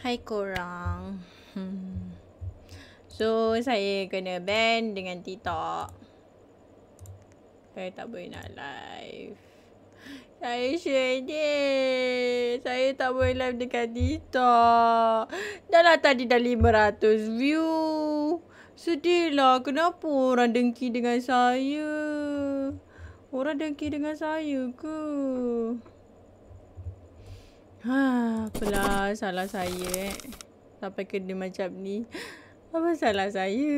Hai korang hmm. So saya kena ban dengan TikTok Saya tak boleh nak live Saya sedih Saya tak boleh live dengan TikTok Dah lah tadi dah 500 view Sedih lah kenapa orang dengki dengan saya Orang dengki dengan saya ke? Ha, pula salah saya eh. Sampai kena macam ni. Apa salah saya?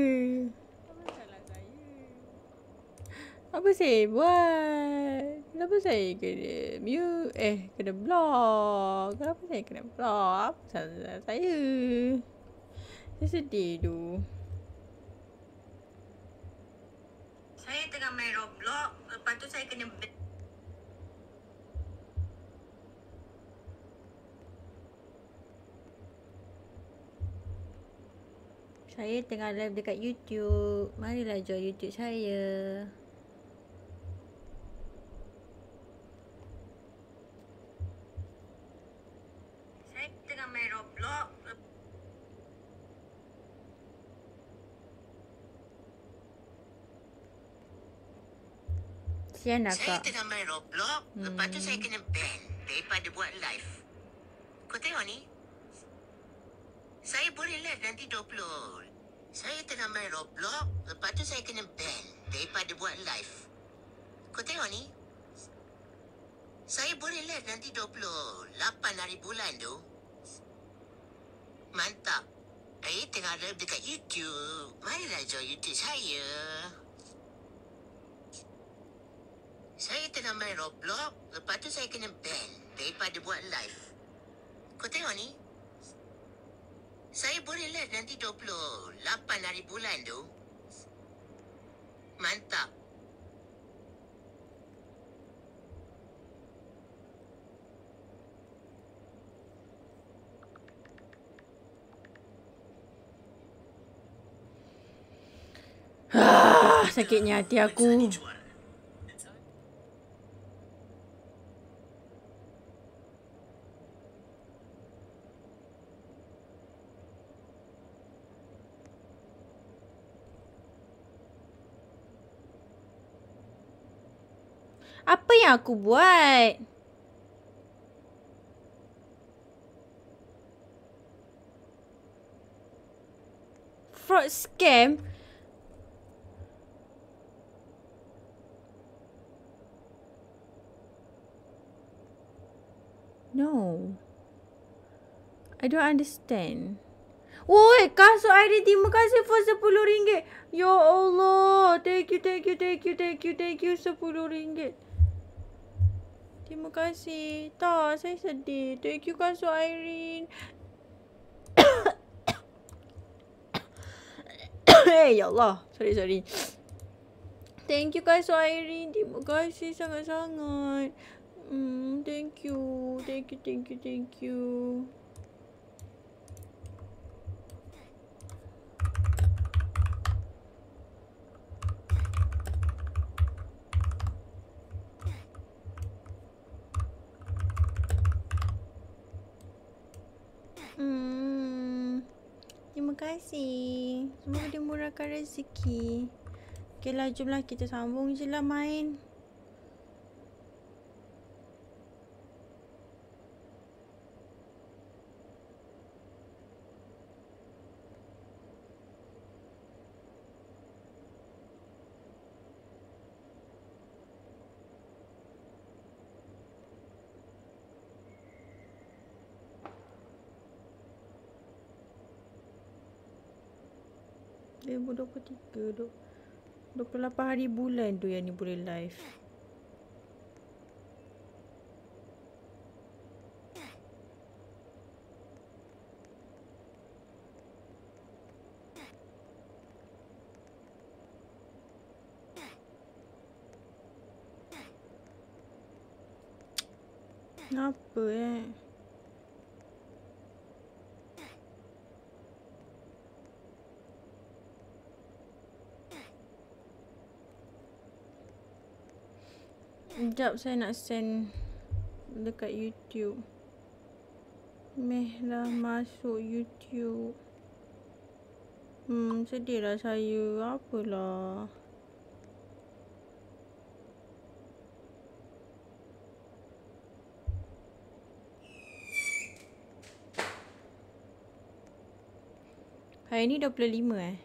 Apa saya buat? Kenapa saya kena mute? Eh, kena blog. Kenapa saya kena blog? Apa salah saya? Saya sedih tu. Saya tengah main Roblox. Lepas tu saya kena Saya tengah live dekat YouTube. Marilah join YouTube saya. Saya tengah main Roblox. Hmm. Lepas tu hmm. saya kena ban daripada buat live. Kau tengok ni, saya bolehlah nanti 20. Saya tengah main Roblox. Lepas tu saya kena ban daripada buat live. Kau tengok ni. Saya boleh live nanti 28 hari bulan tu. Mantap. Saya eh, tengah live dekat YouTube. Mari lah join YouTube saya. Saya tengah main Roblox. Lepas tu saya kena ban daripada buat live. Kau tengok ni. Saya bolehlah nanti 28 hari bulan tu. Mantap. Ah, sakitnya hati aku. yang aku buat. Fraud scam? No. I don't understand. Woi, kasut air ini. Terima kasih for RM10. Ya Allah. Thank you, thank you, thank you, thank you, thank you. RM10. Terima kasih. Tak, saya sedih. Thank you, Kak so Irene. hey, ya Allah. Sorry, sorry. Thank you, guys, Suha Irene. Terima kasih sangat-sangat. Mm, thank you. Thank you, thank you, thank you. kasih. Semoga dia murahkan rezeki. Okeylah, jomlah kita sambung je lah main. 2023 28 hari bulan tu yang ni boleh live Sekejap saya nak send dekat YouTube. Meh dah masuk YouTube. Hmm, sedih lah saya. Apalah. Hari ni 25 eh.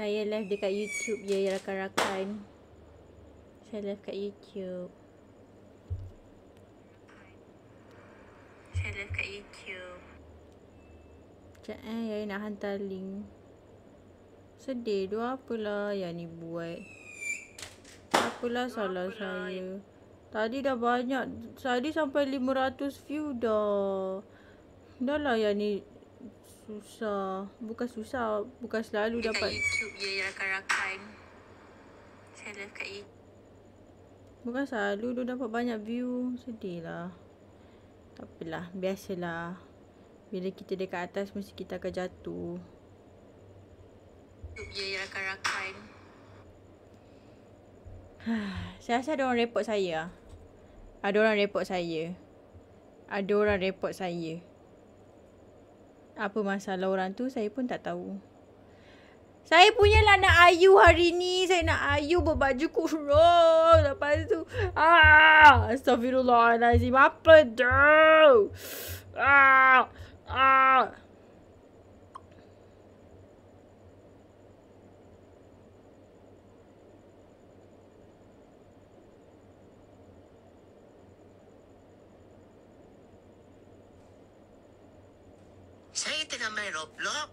Saya live dekat YouTube je rakan-rakan. Saya live kat YouTube. Saya live kat YouTube. Sekejap eh, Yaya nak hantar link. Sedih, dua apalah yang ni buat. Apalah dua salah apalah saya. Tadi dah banyak, tadi sampai 500 view dah. Dah lah yang ni susah Bukan susah Bukan selalu dekat dapat Dekat YouTube je yang rakan-rakan Channel kat YouTube Bukan selalu tu dapat banyak view Sedih lah Takpelah Biasalah Bila kita dekat atas Mesti kita akan jatuh YouTube je yang rakan-rakan Saya rasa ada orang report saya lah Ada orang report saya Ada orang report saya apa masalah orang tu saya pun tak tahu. Saya punya lah nak ayu hari ni. Saya nak ayu berbaju kurung. Lepas tu. Ah, astagfirullahalazim. Apa tu? Ah, ah. blok-blok.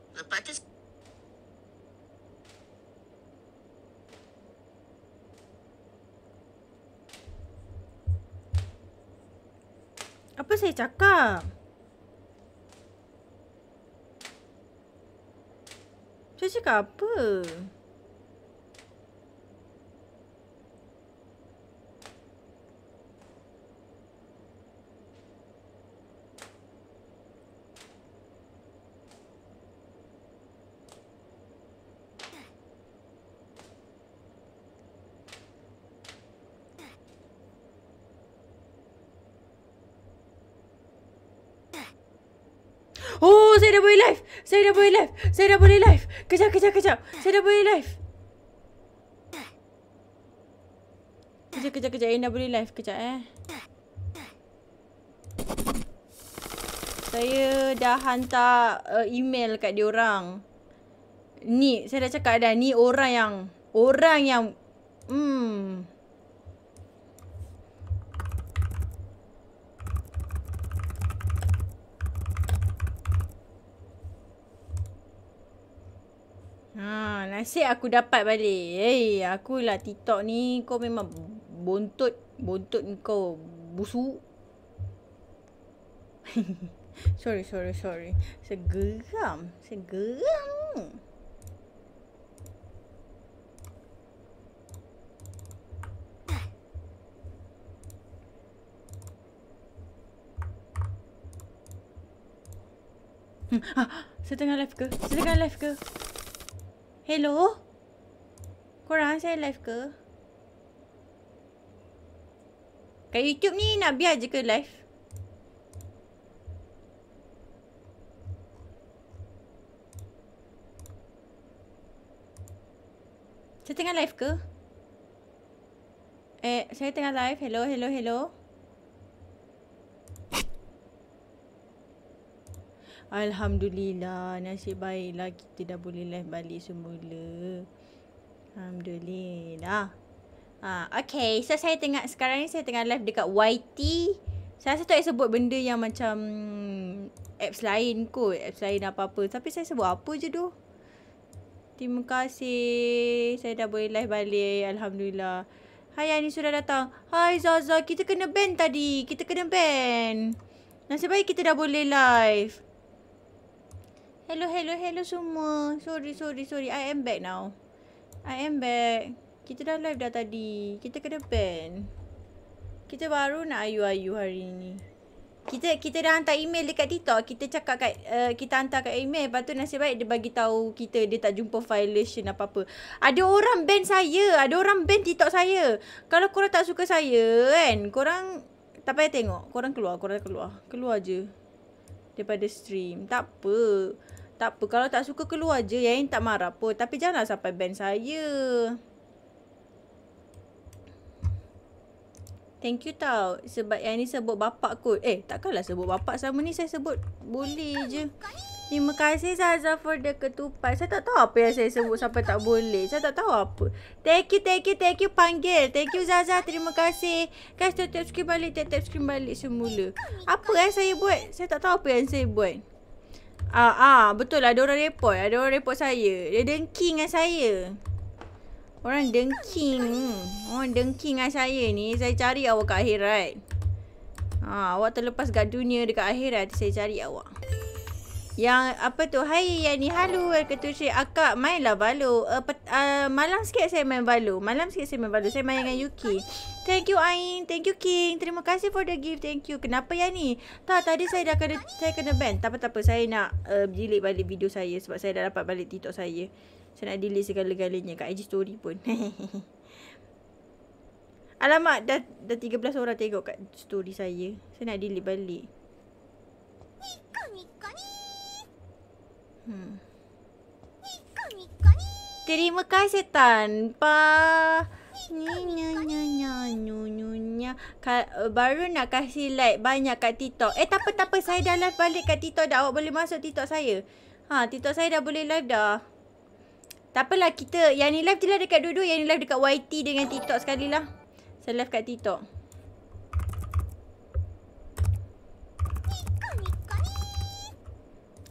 Apa saya cakap? Saya cakap apa? Saya dah boleh live. Saya dah boleh live. Kejap, kejap, kejap. Saya dah boleh live. Kejap, kejap, kejap. Ina boleh live. Kejap, eh. Saya dah hantar uh, email kat orang. Ni, saya dah cakap dah. Ni orang yang... Orang yang... Hmm... Ha, nasi aku dapat balik. Hei, aku lah TikTok ni kau memang bontot, bontot kau busu. sorry, sorry, sorry. Segeram, segeram. Hmm, ah, setengah live ke? Setengah live ke? Hello? Korang saya live ke? Kat YouTube ni nak biar je ke live? Saya tengah live ke? Eh, saya tengah live. Hello, hello, hello. Alhamdulillah Nasib baiklah kita dah boleh live balik semula Alhamdulillah ha, Okay so saya tengah sekarang ni saya tengah live dekat YT Saya rasa tu saya sebut benda yang macam hmm, Apps lain kot Apps lain apa-apa Tapi saya sebut apa je tu Terima kasih Saya dah boleh live balik Alhamdulillah Hai Ani sudah datang Hai Zaza Kita kena ban tadi Kita kena ban Nasib baik kita dah boleh live Hello, hello, hello semua. Sorry, sorry, sorry. I am back now. I am back. Kita dah live dah tadi. Kita kena ban. Kita baru nak ayu-ayu hari ni. Kita kita dah hantar email dekat TikTok. Kita cakap kat, uh, kita hantar kat email. Lepas tu nasib baik dia bagi tahu kita dia tak jumpa violation apa-apa. Ada orang ban saya. Ada orang ban TikTok saya. Kalau korang tak suka saya kan, korang tak payah tengok. Korang keluar, korang keluar. Keluar je daripada stream. Tak apa. Tak apa. Kalau tak suka keluar je, Yain tak marah pun. Tapi janganlah sampai band saya. Thank you tau. Sebab yang ni sebut bapak kot. Eh, takkanlah sebut bapak sama ni saya sebut. Boleh je. Boleh Terima kasih Zaza for the ketupat. Saya tak tahu apa yang saya sebut sampai tak boleh. Saya tak tahu apa. Thank you, thank you, thank you panggil. Thank you Zaza. Terima kasih. Guys, tap-tap screen balik, tap-tap screen balik semula. Apa yang saya buat? Saya tak tahu apa yang saya buat. Ah, ah betul lah. Ada orang report. Ada orang report saya. Dia dengki dengan saya. Orang dengki. Hmm. Orang dengki dengan saya ni. Saya cari awak ke akhirat. Ah, awak terlepas kat dunia dekat akhirat. Saya cari awak. Yang apa tu Hai Yani Halo Ketua Syed Akak mainlah balu uh, pet, uh, Malam sikit saya main balu Malam sikit saya main balu Saya main dengan Yuki Thank you Ain Thank you King Terima kasih for the gift Thank you Kenapa ni? Tak tadi saya dah kena Saya kena ban Tak apa-apa Saya nak uh, eh, jilid balik video saya Sebab saya dah dapat balik TikTok saya Saya nak delete segala-galanya Kat IG story pun Alamak dah, dah 13 orang tengok kat story saya Saya nak delete balik Terima kasih tanpa nya nya nya nya baru nak kasi like banyak kat TikTok. Eh tak apa tak apa saya dah live balik kat TikTok dah. Awak boleh masuk TikTok saya. Ha TikTok saya dah boleh live dah. Tak apalah kita yang ni live je lah dekat dua-dua yang ni live dekat YT dengan TikTok sekali lah. Saya live kat TikTok.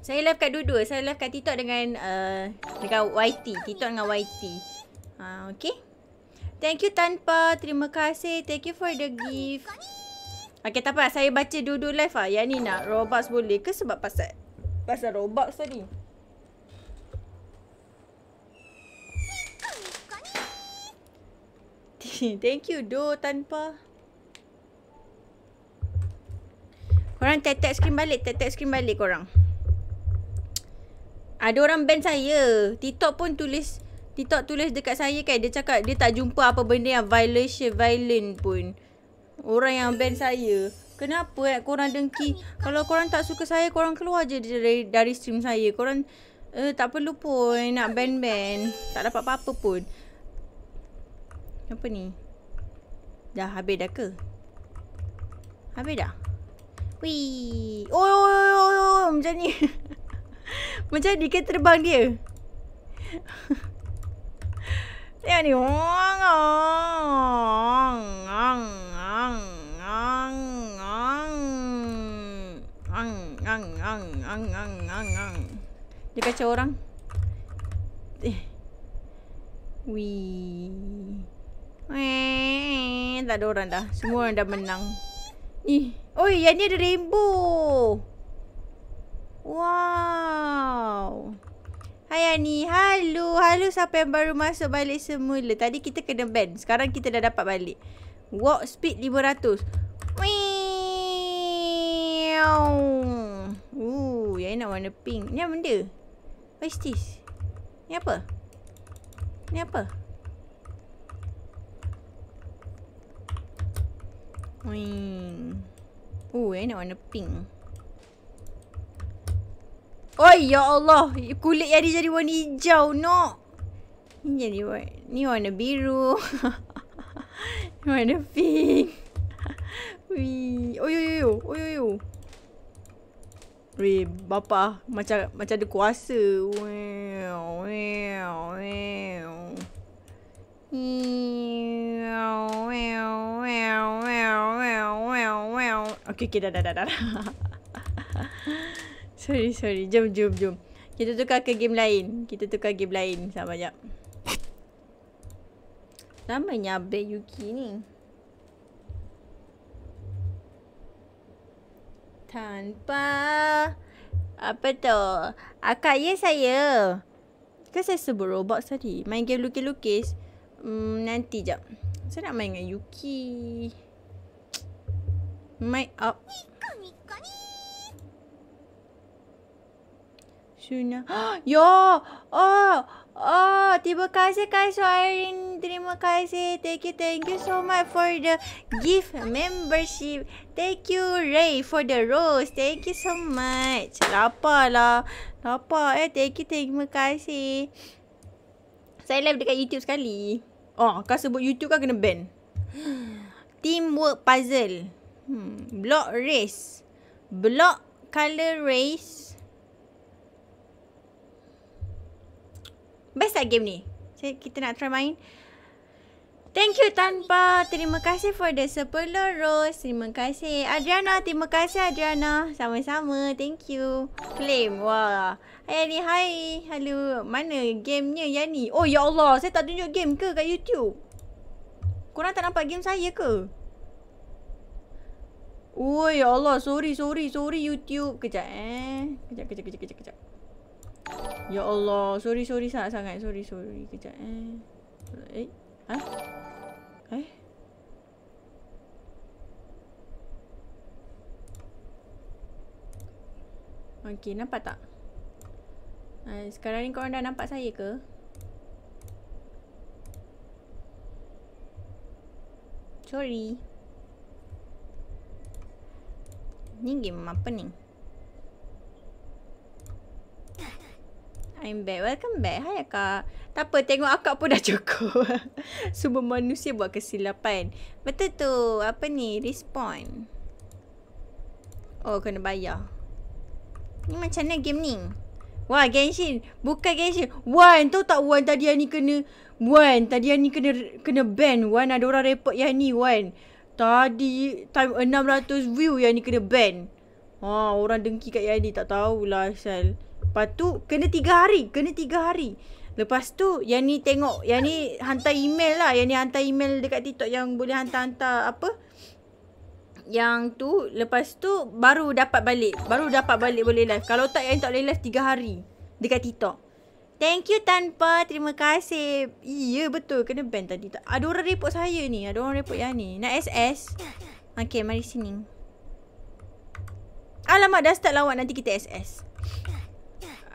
Saya live kat dua-dua. Saya live kat TikTok dengan uh, dengan YT. TikTok dengan YT. Uh, ha, okay. Thank you Tanpa. Terima kasih. Thank you for the gift. Okay tak apa. Saya baca dua-dua live lah. Yang ni nak Robux boleh ke sebab pasal pasal Robux tadi. Thank you do Tanpa. Korang tetek screen balik. Tetek screen balik Korang. Ada orang band saya TikTok pun tulis TikTok tulis dekat saya kan Dia cakap dia tak jumpa apa benda yang violation Violent pun Orang yang band saya Kenapa eh korang dengki Kalau korang tak suka saya korang keluar je dari, dari stream saya Korang uh, tak perlu pun nak band-band, Tak dapat apa-apa pun Apa ni Dah habis dah ke Habis dah Wee. Oh, oh, oh, oh, oh, oh, macam ni Menjadi ke terbang dia. Tengok ni. Ong, ong, ong, ong, ong, ong, ong, ong, ong, ong, ong, ong, Dia kacau orang. Eh. Wee. Tak ada orang dah. Semua orang dah menang. Ih. oh yang ni ada rainbow. Wow. Hai Ani. Halo. Halo siapa yang baru masuk balik semula. Tadi kita kena ban. Sekarang kita dah dapat balik. Walk speed 500. Wow. Ooh, yang nak warna pink. Ni apa benda? What is this? Ni apa? Ni apa? Wing. Ooh, yang nak warna pink. Oi, ya Allah. Kulit Yadi jadi warna hijau, no. Ni jadi warna, ni warna biru. ni warna pink. Wee. Oi, oi, oi, oi, oi. Wee, bapa. Macam, macam ada kuasa. Wow, wow, wow. Okay, okay, dah, dah, dah, dah. Sorry, sorry. Jom, jom, jom. Kita tukar ke game lain. Kita tukar game lain. Sama jap. Lama nyabe Yuki ni. Tanpa apa tu? Akak ya saya. Kan saya sebut robot tadi. Main game lukis-lukis. Hmm, nanti jap. Saya nak main dengan Yuki. main up. Oh. Suna. Ya. Oh. Oh, terima kasih Kak Suarin. Terima kasih. Thank you, thank you so much for the gift membership. Thank you, Ray, for the rose. Thank you so much. Lapar lah. Lapar eh. Thank you, terima kasih. Saya live dekat YouTube sekali. Oh, kau sebut YouTube kau kena ban. Teamwork puzzle. Hmm. Block race. Block color race. Best tak game ni? Jadi kita nak try main. Thank you Tanpa. Terima kasih for the 10 rose. Terima kasih. Adriana. Terima kasih Adriana. Sama-sama. Thank you. Claim. Wah. Hai Yanni. Hai. Hello. Mana gamenya Yanni? Oh ya Allah. Saya tak tunjuk game ke kat YouTube? Korang tak nampak game saya ke? Oh ya Allah. Sorry. Sorry. Sorry YouTube. Kejap eh. Kejap. Kejap. Kejap. Kejap. kejap. Ya Allah, sorry sorry sangat sangat. Sorry sorry. Kejap eh. Eh. Ha? Eh. Okey, nampak tak? Eh, sekarang ni korang dah nampak saya ke? Sorry. Ni game apa ni? I'm back. Welcome back. Hai akak. Tak apa, tengok akak pun dah cukup. Semua manusia buat kesilapan. Betul tu. Apa ni? Respawn. Oh, kena bayar. Ni macam mana game ni? Wah, Genshin. Bukan Genshin. Wan, tahu tak Wan tadi yang ni kena... Wan, tadi yang ni kena kena ban. Wan, ada orang repot yang ni, Wan. Tadi time 600 view yang ni kena ban. Ha, orang dengki kat yang ni. Tak tahulah asal. Lepas tu kena tiga hari. Kena tiga hari. Lepas tu yang ni tengok. Yang ni hantar email lah. Yang ni hantar email dekat TikTok yang boleh hantar-hantar apa. Yang tu. Lepas tu baru dapat balik. Baru dapat balik boleh live. Kalau tak yang tak boleh live tiga hari. Dekat TikTok. Thank you Tanpa. Terima kasih. Iya betul. Kena ban tadi. Ada orang report saya ni. Ada orang report yang ni. Nak SS. Okay mari sini. Alamak dah start lawak nanti kita SS.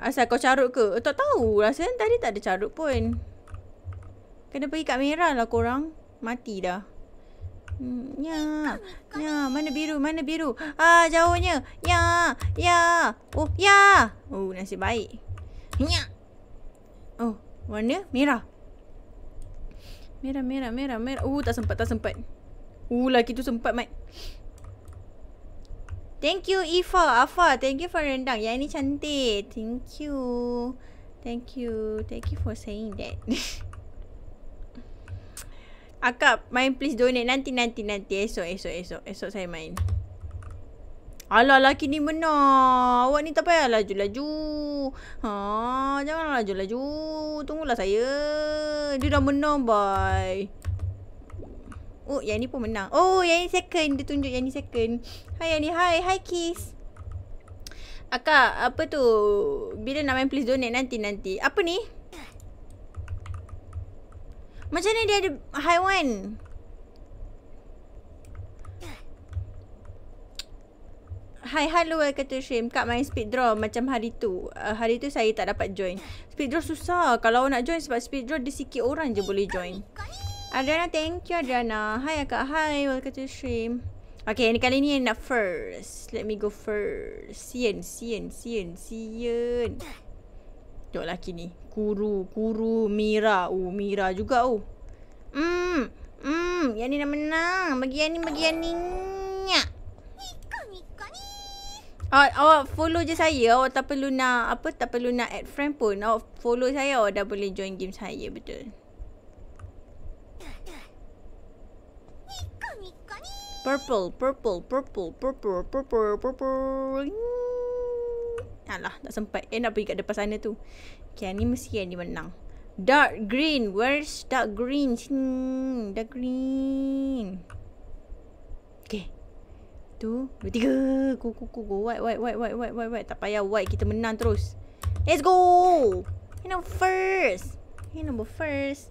Asal kau carut ke? Eh, tak tahu. rasa lah. kan tadi tak ada carut pun. Kena pergi kat merah lah korang. Mati dah. Hmm, ya. Ya, mana biru? Mana biru? Ah, jauhnya. Ya. Ya. Oh, ya. Oh, nasib baik. Ya. Oh, warna merah. Merah, merah, merah, merah. Oh, tak sempat, tak sempat. Oh, lelaki tu sempat, Mat. Thank you Eva Afa, thank you for rendang. Yang ini cantik. Thank you. Thank you. Thank you for saying that. Akak main please donate nanti nanti nanti esok esok esok. Esok saya main. Alah laki ni menang. Awak ni tak payah laju-laju. Ha, janganlah laju-laju. Tunggulah saya. Dia dah menang, bye. Oh, yang ni pun menang. Oh, yang ni second. Dia tunjuk yang ni second. Hai, yang ni. Hai. Hai, Kiss. Akak, apa tu? Bila nak main please donate nanti-nanti. Apa ni? Macam ni dia ada haiwan? Hai, hello. Welcome to stream. Kak main speed draw macam hari tu. Uh, hari tu saya tak dapat join. Speed draw susah. Kalau nak join sebab speed draw, dia sikit orang je boleh join. Adriana, thank you Adriana. Hi, Kak, Hi, Welcome to stream. Okay, ni kali ni nak first. Let me go first. Sian, sian, sian, sian. Tengok lelaki ni. Kuru, kuru, Mira. Oh, Mira juga oh. Hmm, hmm. Yang ni dah menang. Bagi yang ni, bagi yang ni. Nyak. Awak, awak follow je saya. Awak tak perlu nak apa tak perlu nak add friend pun. Awak follow saya awak dah boleh join game saya betul. Purple, purple, purple, purple, purple, purple. Alah, tak sempat. Eh, nak pergi kat depan sana tu. Okay, ni mesti yang ni menang. Dark green. Where's dark green? Hmm, dark green. Okay. Tu, dua, tiga. Go, go, go, go. White, white, white, white, white, white, white. Tak payah white. Kita menang terus. Let's go. Ini number first. Ini number first.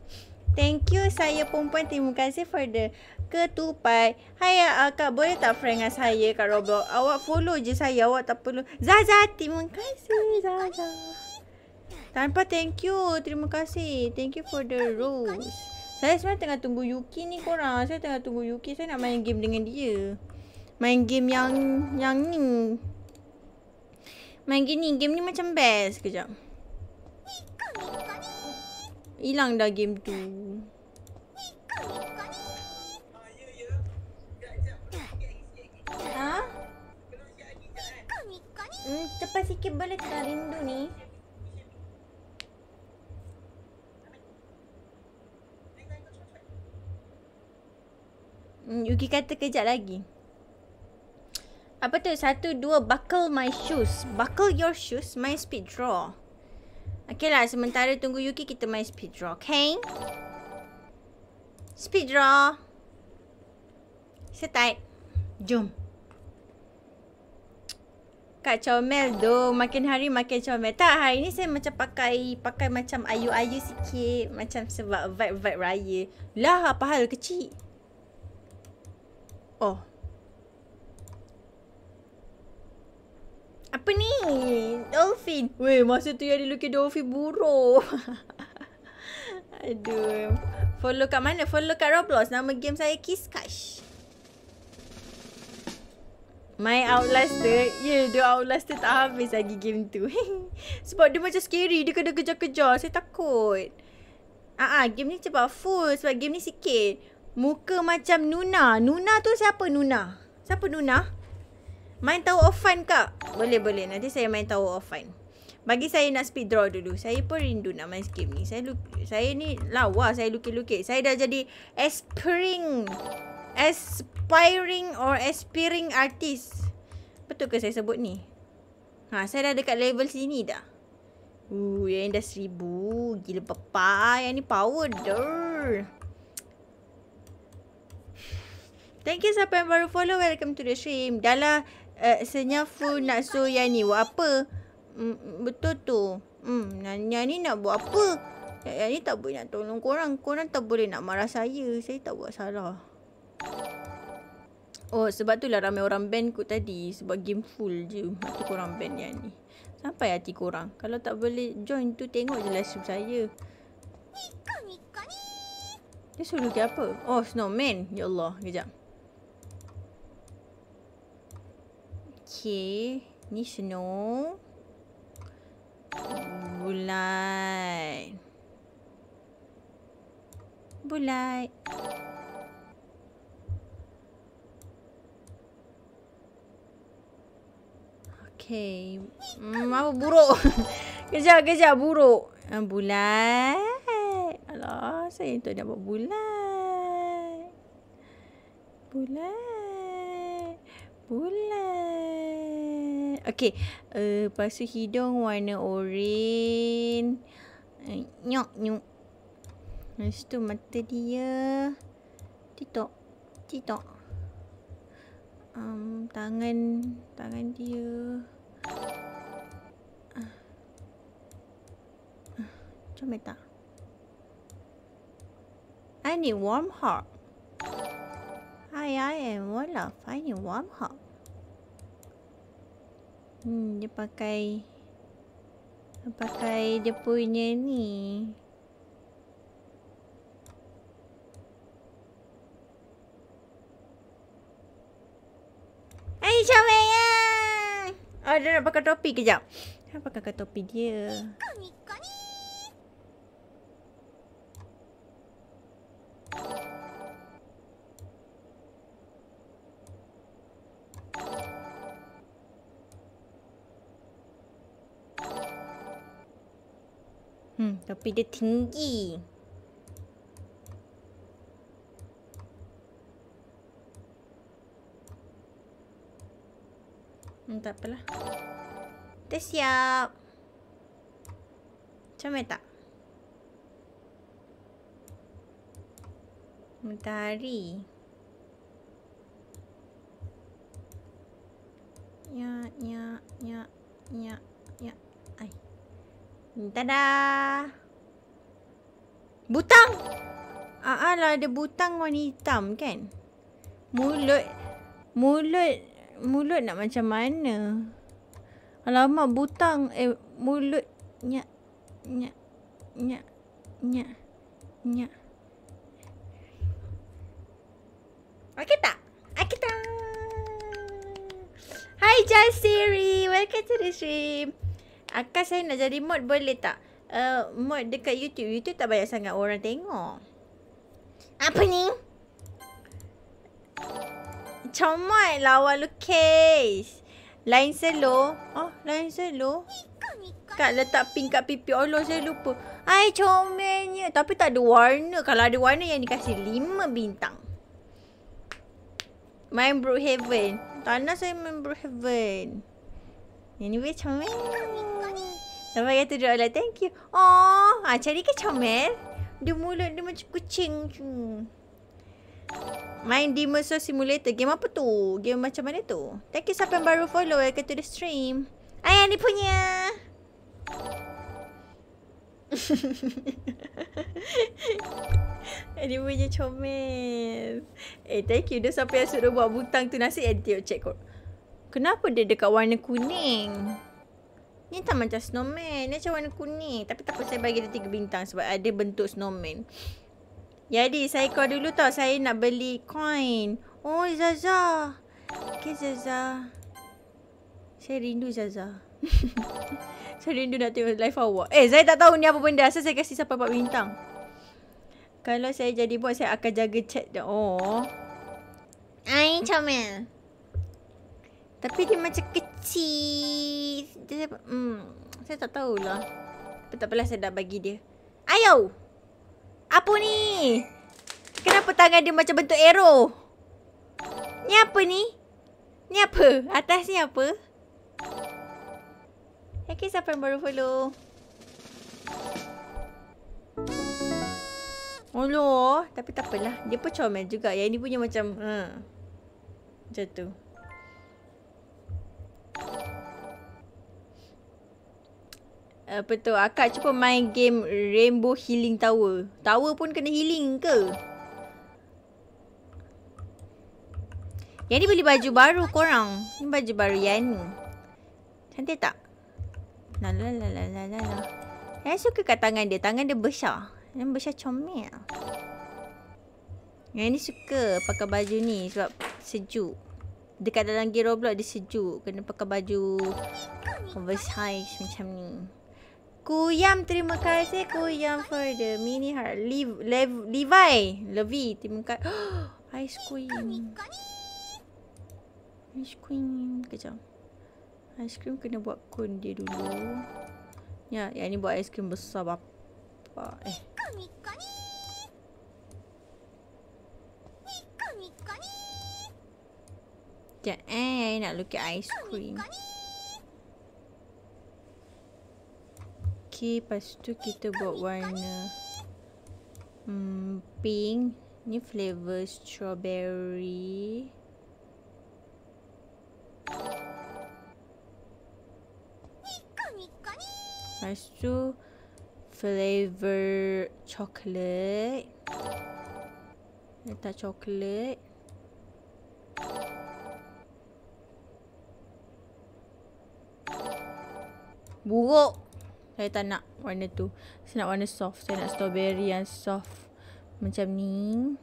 Thank you, saya perempuan. Terima kasih for the ketupai. Hai ah, ah, kak boleh tak friend dengan saya kat Roblox? Awak follow je saya, awak tak perlu. Zaza, terima kasih Zaza. Tanpa thank you, terima kasih. Thank you for the rose. Saya sebenarnya tengah tunggu Yuki ni korang. Saya tengah tunggu Yuki, saya nak main game dengan dia. Main game yang yang ni. Main game ni, game ni macam best. Sekejap. Hilang dah game tu. Hmm, cepat sikit balik, tak rindu ni? Hmm, Yuki kata kejap lagi. Apa tu? Satu, dua, buckle my shoes. Buckle your shoes, my speed draw. Okay lah, sementara tunggu Yuki, kita main speed draw, okay? Speed draw. Setai, tight. Kak comel tu makin hari makin comel. Tak hari ni saya macam pakai pakai macam ayu-ayu sikit macam sebab vibe-vibe raya. Lah apa hal kecil? Oh. Apa ni? Dolphin. Weh, masa tu yang dilukis dolphin buruk. Aduh. Follow kat mana? Follow kat Roblox. Nama game saya Kiss Cash. Main outlast tu, ya yeah, dia tu tak habis lagi game tu Sebab dia macam scary, dia kena kejar-kejar, saya takut Ah, uh-uh, game ni cepat full sebab game ni sikit Muka macam Nuna, Nuna tu siapa Nuna? Siapa Nuna? Main Tower of Fun kak? Boleh boleh, nanti saya main Tower of Fun Bagi saya nak speed draw dulu, saya pun rindu nak main game ni Saya, look, saya ni lawa, saya lukit-lukit, saya dah jadi Espring. spring aspiring or aspiring artist. Betul ke saya sebut ni? Ha, saya dah dekat level sini dah. Uh, yang ini dah seribu. Gila papa. Yang ni power der. Thank you siapa yang baru follow. Welcome to the stream. Dah lah uh, senyafu nak so yang ni. Buat apa? Mm, betul tu. Hmm, yang ni nak buat apa? Yang ni tak boleh nak tolong korang. Korang tak boleh nak marah saya. Saya tak buat salah. Oh sebab tu lah ramai orang ban ku tadi Sebab game full je Mati korang ban yang ni Sampai hati korang Kalau tak boleh join tu tengok je live lah saya Dia suruh dia apa? Oh snowman Ya Allah kejap Okay Ni snow Bulat Bulat Okay. Hmm, apa buruk? kejap, kejap. Buruk. Ah, bulat. Alah, saya tak nak buat bulat. Bulat. Bulat. Okay. Lepas eh, uh, tu hidung warna orange. Uh, nyok, nyok. Lepas tu mata dia. Titok. Titok. Um, tangan. Tangan dia. 좀 이따 I need warm Heart. Hi, I am Warlock I need warm Heart. Hmm, dia pakai Dia pakai dia punya ni Ay, Chamea! Ah, dia nak pakai topi kejap. Dia nak pakai topi dia. Hmm, topi dia tinggi. tak apalah. Dah siap. Comel tak? Mentari. Ya, ya, ya, ya, ya. Ay. Tada! Butang! Ah, ah, lah ada butang warna hitam kan? Mulut. Mulut mulut nak macam mana? Alamak butang eh mulut nyak nyak nyak nyak nyak. Okey tak? Okey tak. Hai Jai Siri, welcome to the stream. Akak saya nak jadi mod boleh tak? Uh, mod dekat YouTube. YouTube tak banyak sangat orang tengok. Apa ni? comot lawa lukis. Lain selo. Oh, lain selo. Kak letak pink kat pipi. Allah, saya lupa. Ai comelnya. Tapi tak ada warna. Kalau ada warna yang dikasih lima bintang. Main tak Tanah saya main heaven. Anyway, comel. Sampai kata dia lah. Thank you. Oh, ah, cari ke comel? Dia mulut dia macam kucing. Hmm. Main Dimerso Simulator. Game apa tu? Game macam mana tu? Thank you siapa yang baru follow. Welcome to the stream. Ayah ni punya. Ini punya comel. Eh, thank you dah siapa yang suruh buat butang tu. nasi yang tengok cek kot. Kenapa dia dekat warna kuning? Ni tak macam snowman. Ni macam warna kuning. Tapi tak apa saya bagi dia tiga bintang. Sebab ada bentuk Snowman. Jadi saya call dulu tau saya nak beli coin. Oh Zaza. Okay Zaza. Saya rindu Zaza. saya rindu nak tengok live awak. Eh saya tak tahu ni apa benda. Asal saya kasih sampai 4 bintang. Kalau saya jadi bot saya akan jaga chat dia. Oh. Ai comel. Tapi dia macam kecil. hmm, saya tak tahulah. Tapi tak apalah saya dah bagi dia. Ayo! Apa ni? Kenapa tangan dia macam bentuk arrow? Ni apa ni? Ni apa? Atas ni apa? Okay, siapa yang baru follow? Oloh, tapi tak takpelah. Dia pun comel juga. Yang ini punya macam... Uh, macam tu. Uh, betul. Akak cuba main game Rainbow Healing Tower. Tower pun kena healing ke? Yang ni beli baju baru korang. Ni baju baru yang ni. Cantik tak? Lalalalalala. Saya suka kat tangan dia. Tangan dia besar. Yang besar comel. Yang ni suka pakai baju ni sebab sejuk. Dekat dalam gear roblox dia sejuk. Kena pakai baju oversize macam ni. Kuyam terima kasih Kuyam for the mini heart. Lev Lev Levi, Levi terima kasih. Ice cream. Ice cream kejam. Ice cream kena buat cone dia dulu. Ya, yang ni buat ice cream besar apa? Eh. Kejap, eh, nak look at ice cream. okay, lepas tu kita buat warna hmm, pink ni flavor strawberry lepas tu flavor coklat letak coklat buruk saya tak nak warna tu. Saya nak warna soft. Saya nak strawberry yang soft. Macam ni.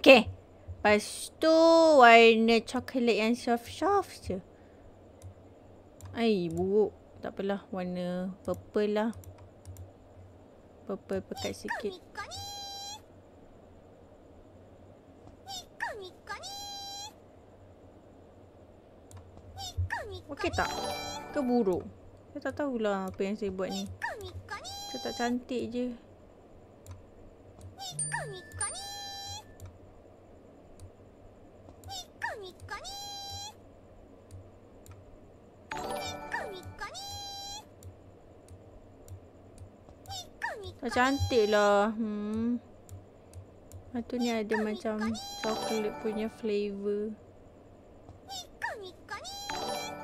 Okay. Lepas tu warna coklat yang soft-soft je. Ai, buruk. Takpelah warna purple lah purple pekat sikit. Okey tak? Ke buruk? Saya tak tahulah apa yang saya buat ni. Saya tak cantik je. Tak cantik lah. Hmm. Lepas ni ada macam coklat punya flavor.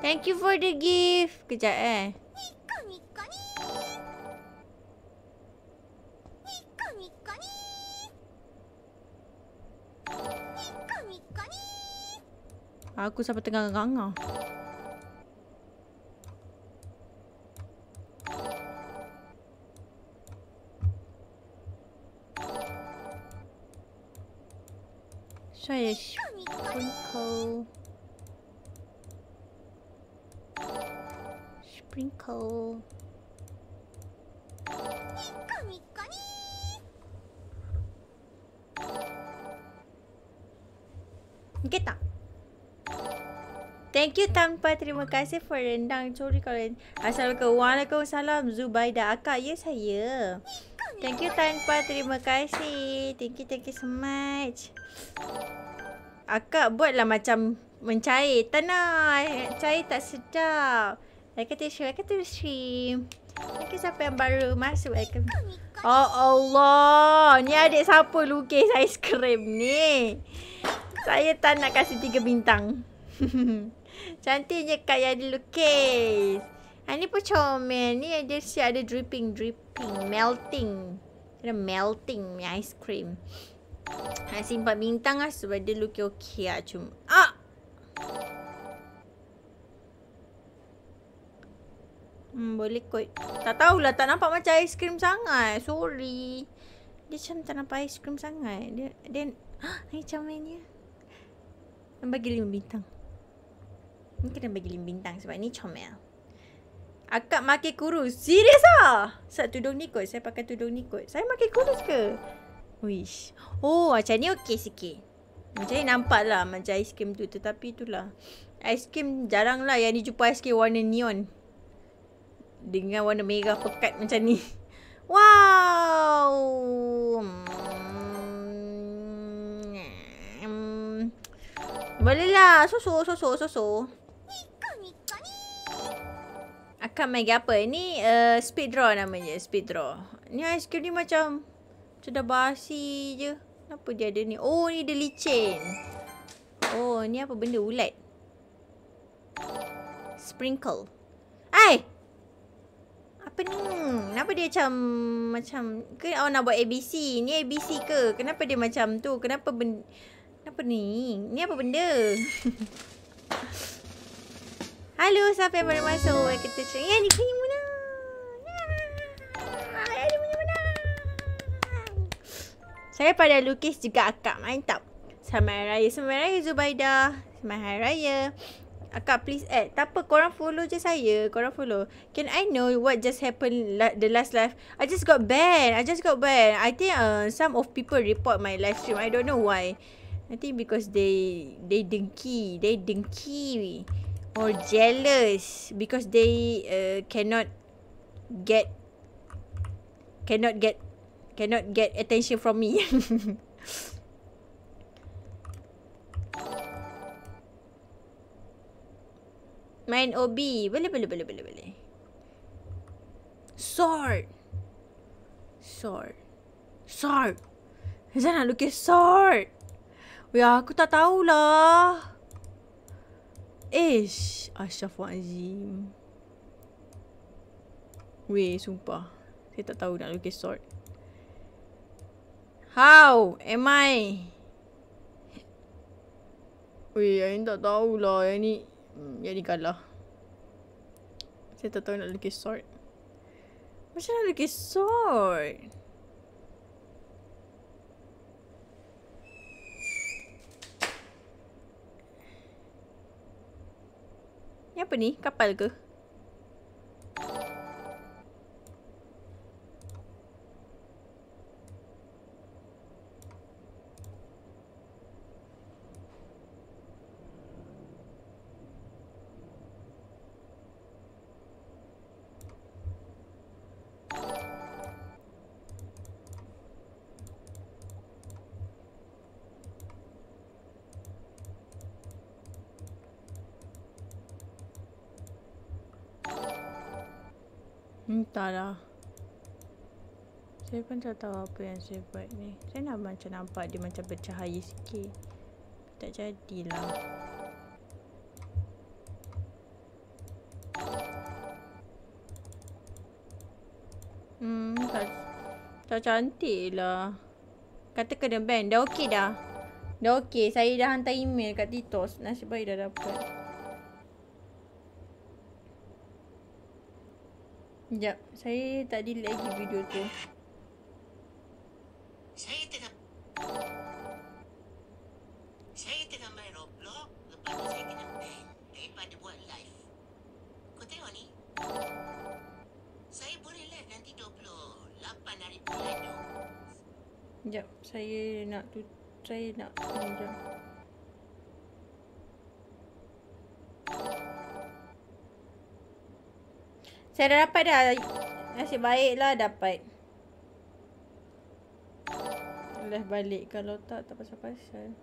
Thank you for the gift. Kejap eh. Aku sampai tengah ganggang datang Pak. Terima kasih for rendang. Sorry kalau Assalamualaikum. Waalaikumsalam. Zubaida. Akak, ya saya. Thank you Tan Pa. Terima kasih. Thank you, thank you so much. Akak buatlah macam mencair. tanah eh, Cair tak sedap. Welcome to stream. Welcome to stream. Thank you siapa yang baru masuk. Welcome. Oh Allah. Ni adik siapa lukis cream ni? Saya tak nak kasih tiga bintang. Cantiknya kad yang dilukis. Ha, ah, ni pun comel. Ni ada si ada dripping, dripping. Melting. Ada melting ni ice cream. Ha, simpan bintang lah sebab dia lukis okey lah. Cuma. Ah! Hmm, boleh kot. Tak tahulah tak nampak macam ice cream sangat. Sorry. Dia macam tak nampak ice cream sangat. Dia, dia, ha, ah, ni comelnya. Lah. Bagi lima bintang. Ni kena bagi lim bintang sebab ni comel. Akak makin kurus. Serius ah? Sebab tudung ni kot. Saya pakai tudung ni kot. Saya makin kurus ke? Wish. Oh, macam ni okey sikit. Macam ni nampak lah macam ice cream tu. Tetapi lah. Ice cream jarang lah yang ni jumpa cream warna neon. Dengan warna mega pekat macam ni. Wow. Hmm. Hmm. lah Sosok, sosok, sosok akan main apa ini? uh, speed draw namanya speed draw ni aiskrim ni macam sudah basi je kenapa dia ada ni oh ni dia licin oh ni apa benda ulat sprinkle ai apa ni kenapa dia macam macam ke awak nak buat ABC ni ABC ke kenapa dia macam tu kenapa benda kenapa ni ni apa benda Halo, siapa yang baru masuk? Eh, kita cakap, yang ni punya menang! Ya. Yang ni punya menang! Saya pada lukis juga akak, mantap! Selamat Hari Raya, Selamat Raya Zubaida! Selamat Hari Raya! Akak please add, tak apa korang follow je saya, korang follow. Can I know what just happened la- the last live? I just got banned, I just got banned. I think uh, some of people report my live stream, I don't know why. I think because they they dengki, they dengki or jealous because they uh, cannot get cannot get cannot get attention from me main ob boleh boleh boleh boleh boleh sword sword sword saya nak lukis sword ya aku tak tahulah Ish, Ashraf Wazim. Weh, sumpah. Saya tak tahu nak lukis sword. How am I? Weh, saya tak tahulah. Yang ni, lah. hmm, yang ni kalah. Saya tak tahu nak lukis sword. Macam nak lukis sword? Ni apa ni? Kapal ke? entahlah. Saya pun tak tahu apa yang saya buat ni. Saya nak macam nampak dia macam bercahaya sikit. Tak jadilah. Hmm, tak, tak cantik lah. Kata kena ban. Dah okey dah. Dah okey. Saya dah hantar email kat Titos. Nasib baik dah dapat. Sekejap, saya tak delete lagi video tu Saya tengah Saya tengah main Roblox Lepas tu saya kena ban Daripada buat live Kau tengok ni Saya boleh live nanti 28 hari bulan tu Sekejap, saya nak tu Saya nak tu Saya dah dapat dah. Nasib baiklah dapat. Boleh balik kalau tak tak pasal-pasal.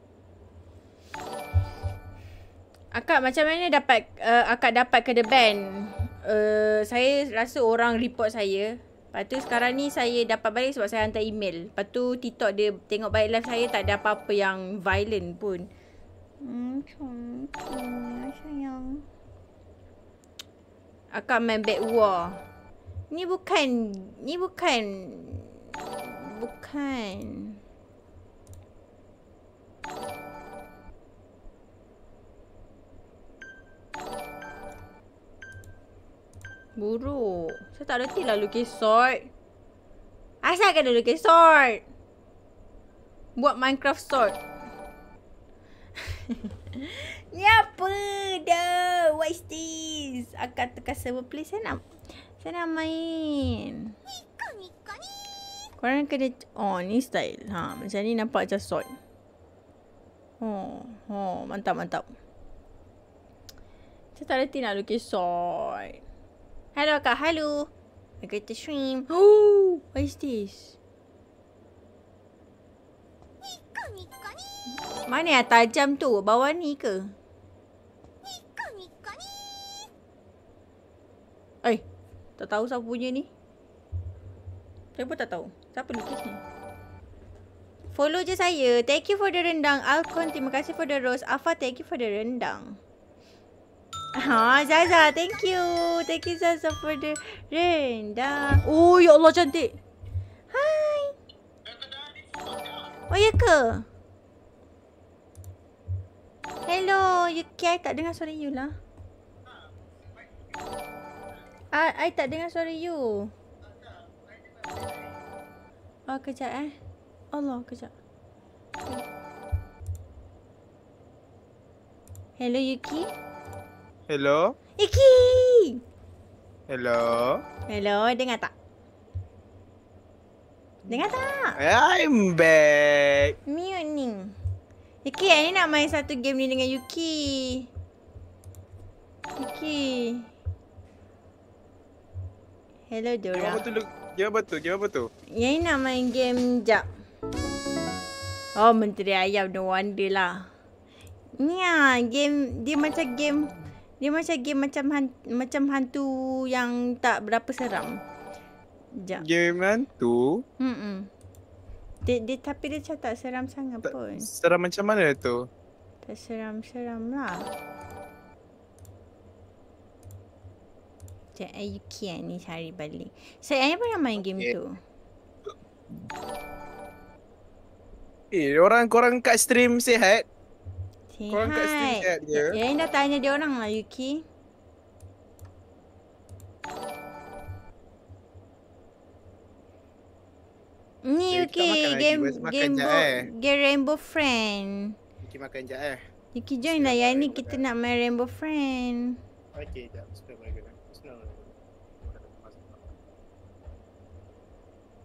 Akak macam mana dapat uh, akak dapat ke the band? Uh, saya rasa orang report saya. Lepas tu sekarang ni saya dapat balik sebab saya hantar email. Lepas tu TikTok dia tengok balik live saya tak ada apa-apa yang violent pun. Hmm, macam ni. Macam yang... Hmm akan main bad war ni bukan ni bukan bukan buruk saya tak reti lah lukis sword asal kena lukis sword buat minecraft sword Ni apa dah? What is this? Akak tekan server please. Saya nak, saya nak main. Korang kena... Oh, ni style. Ha, macam ni nampak macam sword. Oh, oh mantap, mantap. Saya tak reti nak lukis sword. Hello, Kak. Hello. I get the stream. Oh, what is this? Mana yang tajam tu? Bawah ni ke? Eh, tak tahu siapa punya ni. Saya pun tak tahu. Siapa lukis ni? Follow je saya. Thank you for the rendang. Alcon, terima kasih for the rose. Afa, thank you for the rendang. Ha, Zaza, thank you. Thank you Zaza for the rendang. Oh, ya Allah cantik. Hai. Oh, ya ke? Hello, UK. Tak dengar suara you lah. I, I tak dengar suara you. Oh, kejap eh. Allah, kejap. Hello, Yuki. Hello. Yuki! Hello. Hello, dengar tak? Dengar tak? I'm back. Muning. Yuki, ni nak main satu game ni dengan Yuki. Yuki. Hello Dora. Game apa tu? Game apa tu? Game apa tu? Yang main game jap. Oh, menteri ayam no wonder lah. Ni ah, game dia macam game dia macam game macam han, macam hantu yang tak berapa seram. Jap. Game hantu? Hmm. -mm. Dia, dia, tapi dia macam tak seram sangat pun. Seram macam mana tu? Tak seram-seram lah. Macam Ayukian eh, ni cari balik. Saya so, pun nak main okay. game tu. Eh, orang korang kat stream sihat? Sihat. Korang kat stream sihat je. Ya, dah tanya dia orang lah, Yuki. Ni okay, Yuki, game, game, bo- eh. game Rainbow Friend. Yuki makan sekejap eh. Yuki join lah, yang ni kita nak main Rainbow Friend. Okay, sekejap. Sekejap, sekejap.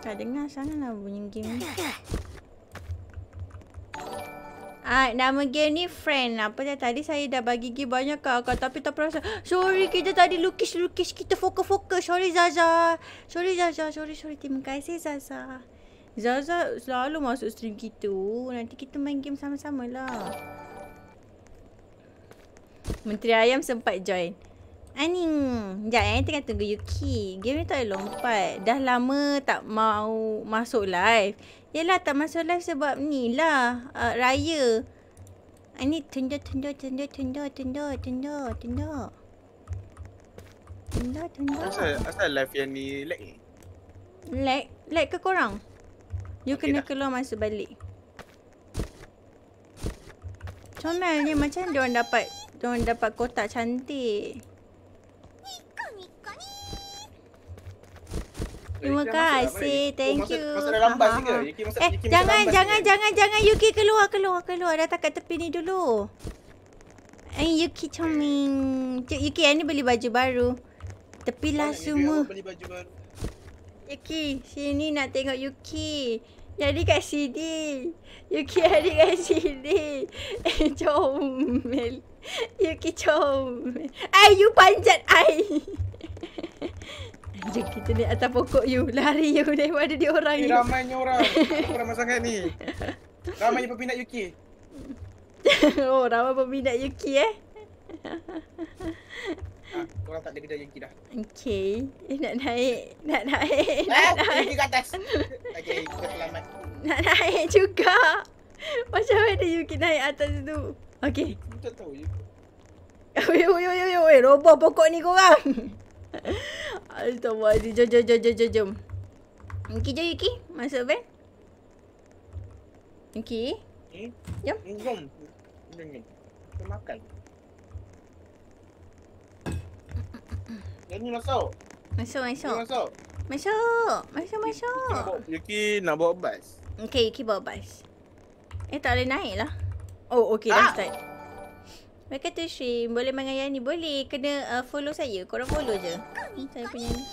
Tak dengar sangatlah bunyi game ni. Ah, nama game ni friend. Apa dah tadi saya dah bagi gig banyak kat kau tapi tak perasan. Sorry kita tadi lukis-lukis kita fokus-fokus. Sorry Zaza. Sorry Zaza. Sorry sorry tim kasih Zaza. Zaza selalu masuk stream kita. Nanti kita main game sama-sama lah. Menteri Ayam sempat join. Aning Sekejap eh Tengah tunggu Yuki Game ni tak boleh lompat Dah lama tak mau masuk live Yelah tak masuk live sebab ni lah uh, Raya Ini ah, tendok tendok tendok tendok tendok tendok tendok Tendok tendok Asal, asal live yang ni lag ni? Lag? Lag ke korang? You okay kena dah. keluar masuk balik Comel ni macam dia orang dapat Diorang dapat kotak cantik Terima kasih. Thank you. Masa dah lambat ha, ha, ha. ke? Eh, jangan, jangan, jangan, jangan. Yuki keluar, keluar, keluar. Datang kat tepi ni dulu. Eh, Yuki eh. coming. Cik Yuki, ni beli baju baru. Tepilah semua. beli baju baru. Yuki, sini nak tengok Yuki. Jadi kat CD. Yuki ada kat CD. Eh, comel. Yuki comel. Ay, you panjat ay. Jom kita ni atas pokok you. Lari you. Naik mana dia orang ni. Eh, ramainya orang. ramai sangat ni. Ramainya peminat Yuki. oh, ramai peminat Yuki eh. ha, korang tak ada kedai yang dah. Okay. Eh, nak naik. Nak naik. Eh, nak naik. Pergi ke atas. okay, kita Nak naik juga. Macam mana Yuki naik atas tu? Okay. Aku tak tahu you. Oi, oi, oi, oi, oi. Robo pokok ni kau korang. Astagfirullahaladzim. Jom, jom, jom, jom, jom, jom. Yuki, jom Yuki. Masuk van. Yuki. Eh? Jom. Jom. Kita makan. Yang ni masuk. Masuk, masuk. Masuk. Masuk, masuk. Yuki nak bawa bas. Okay, Yuki bawa bas. Eh, tak boleh naik lah. Oh, okay. Ah. Dah start. Mereka tu stream. Boleh mengayani. Boleh. Kena uh, follow saya. Korang follow je. Ni saya punya ni.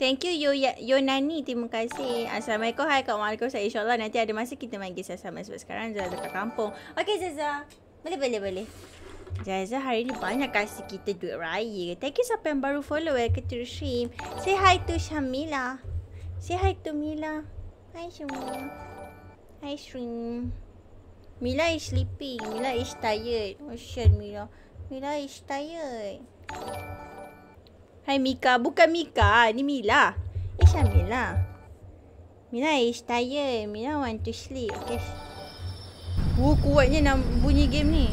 Thank you Yonani. Yo Terima kasih. Assalamualaikum. Hai Kak Malikul. Saya insyaAllah nanti ada masa kita main kisah sama. Sebab sekarang Zaza dekat kampung. Okey Zaza. Boleh, boleh, boleh. Zaza hari ni banyak kasih kita duit raya. Thank you siapa yang baru follow. Welcome eh, to stream. Say hi to Shamila. Say hi to Mila. Hi semua. Hi Shrin. Mila is sleeping. Mila is tired. Ocean Mila. Mila is tired. Hi Mika. Bukan Mika. Ah, ni Mila. Ish Mila. Lah. Mila is tired. Mila want to sleep. Okay. Wuh kuatnya nak bunyi game ni.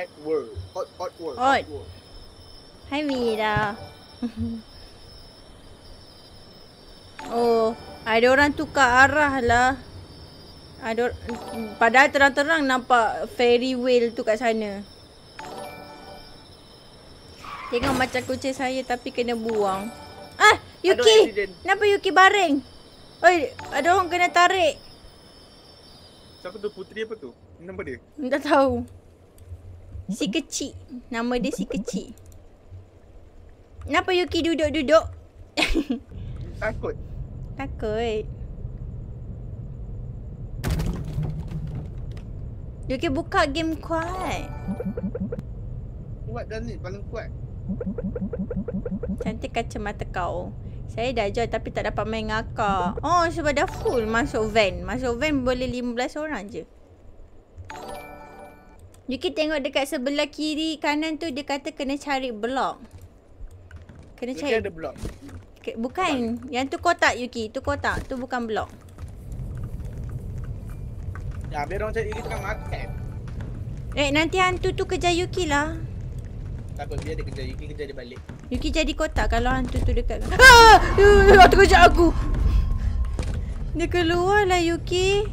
At word. Hot, hot word. Hot. hot word. Oh, ada orang tukar arah lah ada padahal terang-terang nampak ferry wheel tu kat sana tengok macam kucing saya tapi kena buang ah Yuki kenapa Yuki baring oi ada orang kena tarik siapa tu putri apa tu nama dia tak tahu Si kecil. Nama dia si kecil. Kenapa Yuki duduk-duduk? Takut. Takut. Yuki buka game kuat. Kuat dan ni paling kuat. Cantik kacamata kau. Saya dah join tapi tak dapat main dengan akak. Oh sebab dah full masuk van. Masuk van boleh 15 orang je. Yuki tengok dekat sebelah kiri kanan tu dia kata kena cari blok. Kena cari. Yuki ada blok. Okay, bukan. Ha. Yang tu kotak Yuki. Tu kotak. Tu bukan blok. Ya, biar orang cari Yuki tengah makan. Eh, nanti hantu tu kejar Yuki lah. Takut biar dia kejar Yuki, kejar dia balik. Yuki jadi kotak kalau hantu tu dekat. Ah! Uh, uh, aku kejar aku. Dia keluar lah Yuki.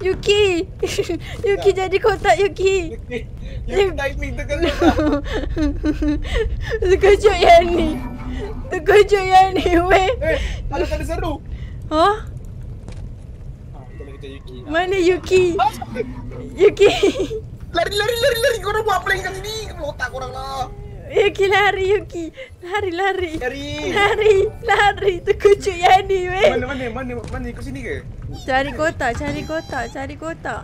Yuki. Yuki ya. jadi kotak Yuki. Yuki timing terkena. Terkejut yang ni. Terkejut yang ni weh. Eh, ada tak ada seru? Ha? Mana Yuki? Ah, Yuki. Lari lari lari lari korang buat apa lagi kat sini? Otak korang lah. Ya, Yuki lari Yuki Lari lari Lari Lari Lari Terkejut yang ni weh Mana mana mana mana, mana ikut sini ke Cari kota cari kota cari kota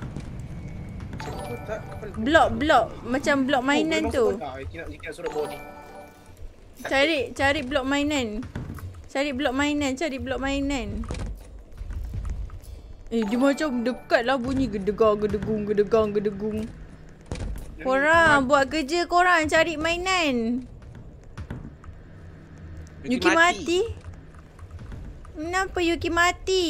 Blok blok macam blok oh, mainan oh, tu eh, Cari cari blok mainan Cari blok mainan cari blok mainan Eh dia macam dekat lah bunyi gedegang gedegung gedegang gedegung, gedegung. Korang buat kerja korang cari mainan. Yuki, Yuki mati. mati? Kenapa Yuki mati?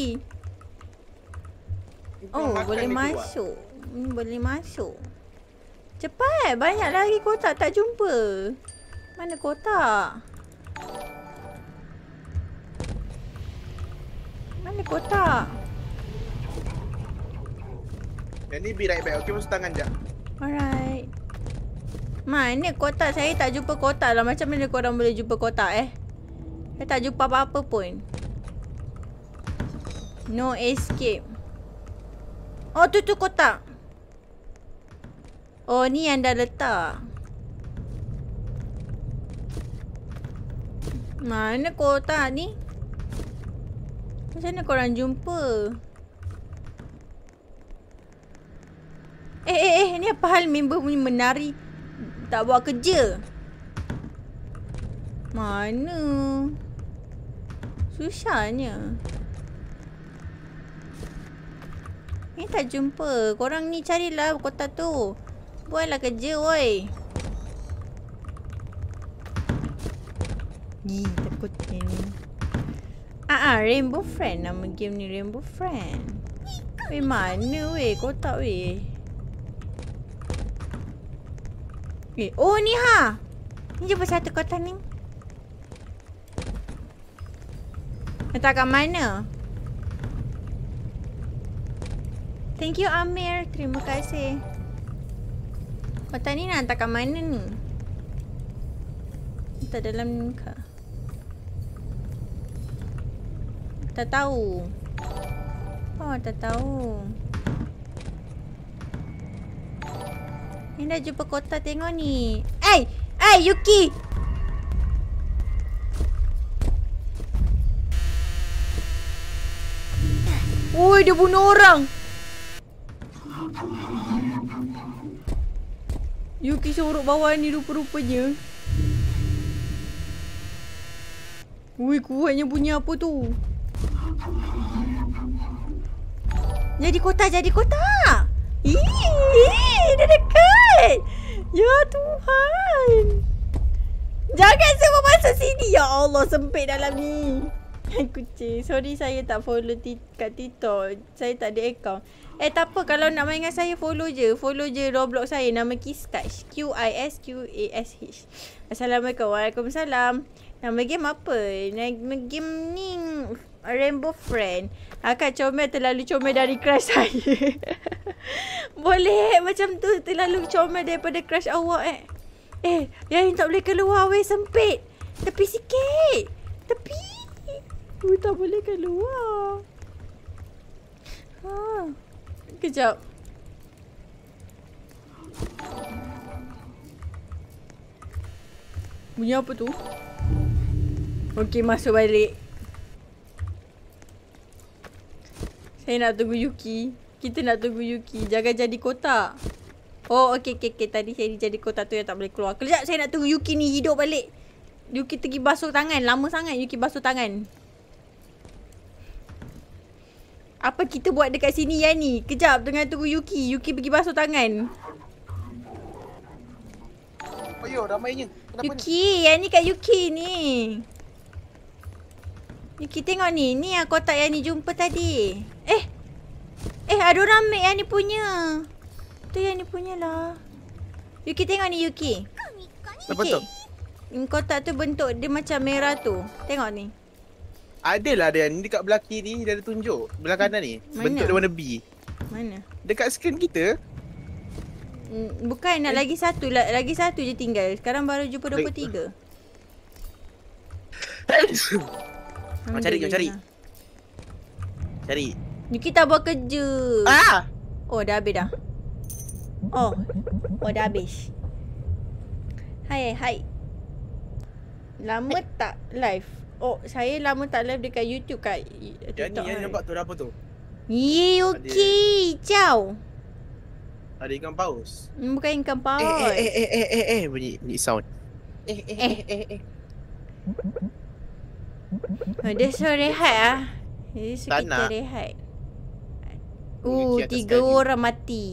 Yuki oh, boleh masuk. Hmm, boleh masuk. Cepat, banyak lagi kotak tak jumpa. Mana kotak? Mana kotak? Yang ni be right back. Okay, masuk tangan jap. Alright. Mana kotak? Saya tak jumpa kotak lah. Macam mana korang boleh jumpa kotak eh? Saya tak jumpa apa-apa pun. No escape. Oh tu tu kotak. Oh ni yang dah letak. Mana kotak ni? Macam mana korang jumpa? Eh, eh, eh. Ni apa hal member punya menari? Tak buat kerja. Mana? Susahnya. Ni tak jumpa. Korang ni carilah kota tu. Buatlah kerja, woi. Ni takut ni. Ah, ah, Rainbow Friend. Nama game ni Rainbow Friend. Weh, mana weh? Kotak weh. Eh, oh ni ha. Ni jumpa satu kotak ni. Letak kat mana? Thank you Amir. Terima kasih. Kotak ni nak letak kat mana ni? Letak dalam ni ke? Tak tahu. Oh, tak tahu. dah jumpa kota tengok ni. Hey, hey Yuki. Woi, dia bunuh orang. Yuki sorok bawah ni rupa-rupanya. Woi, kuatnya bunyi apa tu? Jadi kota, jadi kota. Jadi kota. Ii, dia dekat. Ya Tuhan. Jangan semua masuk sini. Ya Allah, sempit dalam ni. Kucing, sorry saya tak follow kat TikTok. Saya tak ada account. Eh tak apa kalau nak main dengan saya follow je. Follow je Roblox saya nama Kiskash. Q I S Q A S H. Assalamualaikum. Waalaikumsalam. Nama game apa? Nama game ni rainbow friend akan comel terlalu comel dari crush saya. boleh macam tu terlalu comel daripada crush awak eh. Eh, yang tak boleh keluar weh sempit. Tepi sikit. Tepi. Aku tak boleh keluar. Ha. Kejap. Bunyi apa tu? Okey, masuk balik. Saya nak tunggu Yuki. Kita nak tunggu Yuki. Jangan jadi kota. Oh, okey, okey, okey. Tadi saya jadi kota tu yang tak boleh keluar. Kejap, saya nak tunggu Yuki ni hidup balik. Yuki pergi basuh tangan. Lama sangat Yuki basuh tangan. Apa kita buat dekat sini, Yani? Kejap, tengah tunggu Yuki. Yuki pergi basuh tangan. Ayuh, oh, ramainya. Kenapa Yuki, ni? Yani kat Yuki ni. Yuki tengok ni. Ni yang kotak Yani jumpa tadi. Eh. Eh, ada orang ambil yang ni punya. Tu yang ni punya lah. Yuki tengok ni Yuki. Apa tu? Kotak tu bentuk dia macam merah tu. Tengok ni. Ada Adalah dia ni dekat belah kiri dia ada tunjuk. Belah kanan ni. Mana? Bentuk dia warna B. Mana? Dekat skrin kita. Mm, bukan nak eh. lagi satu. Lagi satu je tinggal. Sekarang baru jumpa 23. Kau cari, kau cari. Cari. Nikita buat kerja. Ah. Oh, dah habis dah. Oh. Oh, dah habis. Hai, hai. Lama hai. tak live. Oh, saya lama tak live dekat YouTube kat TikTok. Jadi yang kan? nampak tu apa tu? Ye, okey. Ciao. Ada ikan paus. Hmm, bukan ikan eh, eh, paus. Eh, eh, eh, eh, eh, eh, bunyi, bunyi sound. Eh, eh, eh, eh, eh. eh. Oh, dia suruh rehat lah. Dia suruh kita rehat. Uh, tiga sekali. orang mati.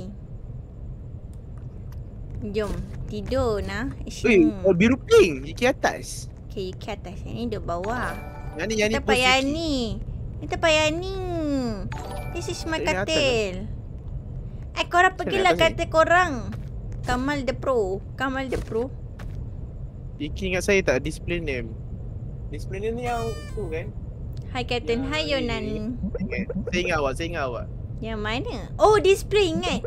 Jom, tidur nah. Ui, hmm. oh, biru pink. Yuki atas. Okay, Yuki atas. Yang ni duduk bawah. Yang ni, yang ni tempat yang ni. Ini tempat yang ni. This is my katil. Lah. Eh, korang pergilah katil korang. Kamal the pro. Kamal the pro. Iki ingat saya tak? Display name. Display name ni yang tu kan? Hi, Captain. Hi, Yonan. Saya ingat awak. Saya ingat awak. Yang mana? Oh, display spring ingat.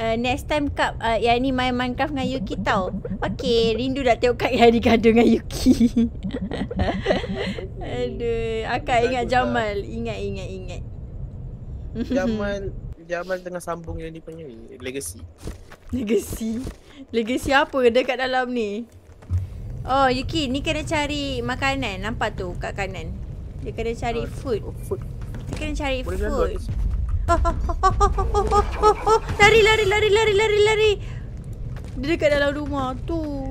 Uh, next time Kak uh, yang ni main Minecraft dengan Yuki tau. Okay, rindu dah tengok Kak yang kandung dengan Yuki. Aduh, Akak ingat Jamal. Ingat, ingat, ingat. Jamal, Jamal tengah sambung yang ni punya legacy. Legacy? Legacy apa dekat dalam ni? Oh, Yuki, ni kena cari makanan. Nampak tu kat kanan. Dia kena cari uh, food. Oh, food. Kita kena cari Boleh food. Oh, oh, oh, oh, oh, oh, oh. Lari, lari, lari, lari, lari, lari. Dia dekat dalam rumah tu.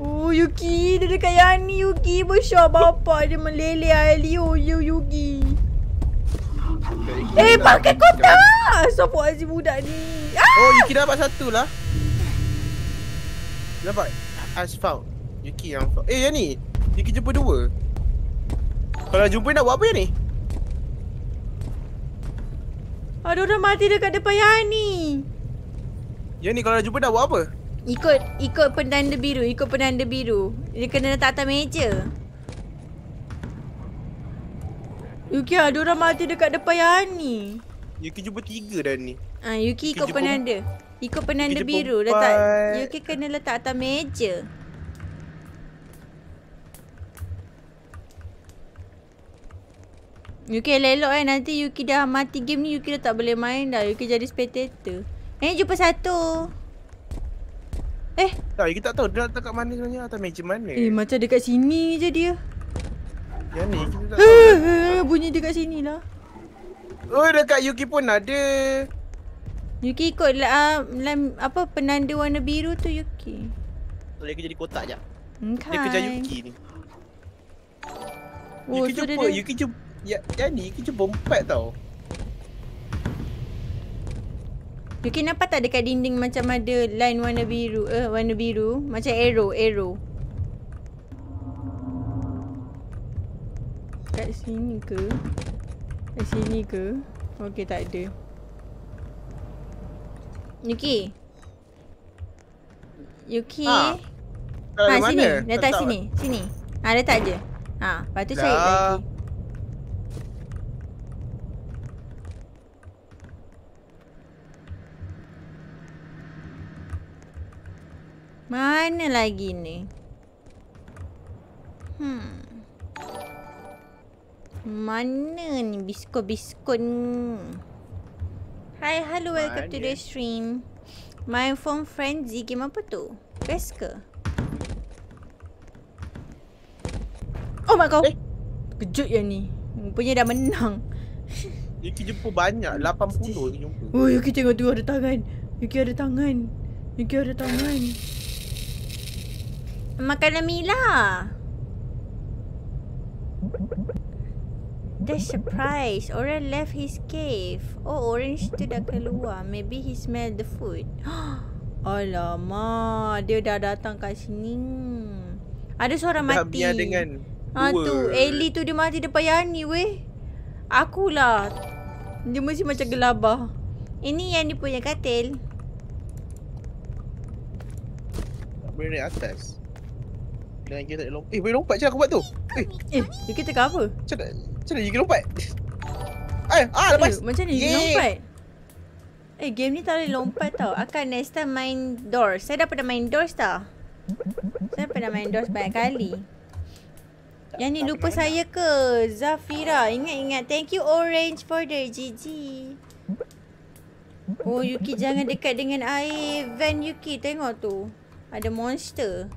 Oh, Yuki. Dia dekat Yani, Yuki. Besar bapa dia meleleh Alio, you, Yuki. Eh, pakai kota! So buat Aziz budak ni. Ah! Oh, Yuki dapat satu lah. Dapat asfalt. Yuki yang... Eh, Yani. Yuki jumpa dua. Kalau jumpa nak buat apa ni? Ah, ada orang mati dekat depan Yani. Ya ni kalau dah jumpa dah buat apa? Ikut ikut penanda biru, ikut penanda biru. Dia kena letak atas meja. Yuki ah, ada orang mati dekat depan Yani. Yuki jumpa tiga dah ni. Ah Yuki ikut Yuki penanda. Jumpa... Ikut penanda Yuki biru letak. Yuki kena letak atas meja. Yuki elok eh nanti Yuki dah mati game ni Yuki dah tak boleh main dah Yuki jadi spectator Eh jumpa satu Eh Tak Yuki tak tahu dia datang kat mana sebenarnya atau meja mana Eh macam dekat sini je dia Ya ni tahu. Bunyi dekat sini lah Oh dekat Yuki pun ada Yuki ikut lah, uh, apa penanda warna biru tu Yuki Dia kerja di kotak je okay. Hmm, dia kerja Yuki ni oh, Yuki, so jumpa, dia... Yuki jumpa, Yuki jumpa Ya, yang ni kerja bompat tau. You kenapa tak dekat dinding macam ada line warna biru? Eh, uh, warna biru. Macam arrow, arrow. Kat sini ke? Kat sini ke? Okay, tak ada. Yuki. Yuki. Ha, ha sini. Letak sini. Sini. Ha, letak je. Ha, lepas tu cari lagi. Mana lagi ni? Hmm. Mana ni biskut-biskut Hi, hello. Welcome to the stream. My phone frenzy. Game apa tu? Best ke? Oh my god. Eh? Kejut yang ni. Rupanya dah menang. Yuki jumpa banyak. 80 Yuki jumpa. Oh, Yuki tengok tu ada tangan. Yuki ada tangan. Yuki ada tangan. Makanan Mila. The surprise. Orang left his cave. Oh, orange tu dah keluar. Maybe he smell the food. Alamak, dia dah datang kat sini. Ada suara dah mati. Biar dengan ha dua. tu, Ellie tu dia mati depan Yani weh. Akulah. Dia mesti macam gelabah. Ini yang Yani punya katil. Tak boleh atas. Dengan gear tak lompat. Eh, boleh lompat je aku buat tu. Eh, eh kita cover. Macam mana? Macam mana you lompat? Eh, ah, eh, lepas. Eh, macam ni you lompat? Eh, game ni tak boleh lompat tau. Akan next time main doors. Saya dah pernah main doors tau. Saya pernah main doors banyak kali. Yang ni lupa saya ke? Zafira, ingat-ingat. Thank you Orange for the GG. Oh, Yuki jangan dekat dengan air. Van Yuki, tengok tu. Ada Monster.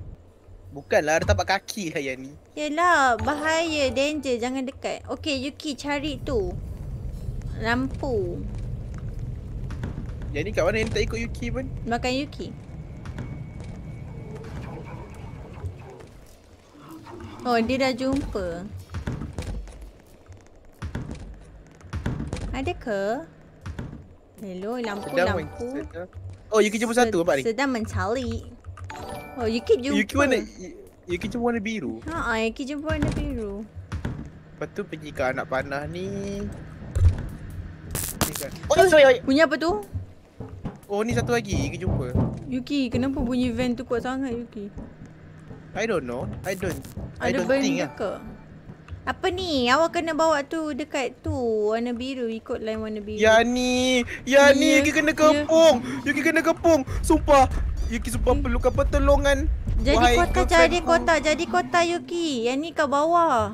Bukanlah ada tapak kaki lah yang ni. Yelah, bahaya, danger, jangan dekat. Okay, Yuki cari tu. Lampu. Yang ni kat mana yang tak ikut Yuki pun? Makan Yuki. Oh, dia dah jumpa. Ada ke? Hello, lampu, sedang lampu. Oh, Yuki jumpa satu apa ni? Sedang mencari. Oh, Yuki jumpa. Yuki warna... Yuki jumpa warna biru? Haa, Yuki jumpa warna biru. Betul tu pergi ke anak panah ni. Oh, oh sorry, sorry. Bunyi apa tu? Oh, ni satu lagi. Yuki jumpa. Yuki, kenapa bunyi van tu kuat sangat, Yuki? I don't know. I don't... Ada I don't think lah. Ke? Apa ni? Awak kena bawa tu dekat tu warna biru ikut line warna biru. Yani, Yani, yeah, Yuki kena ya. kepung. Yeah. Yuki kena kepung. Sumpah, Yuki sebab hmm. perlukan pertolongan Jadi Why kota jadi ku? kota jadi kota Yuki Yang ni kat bawah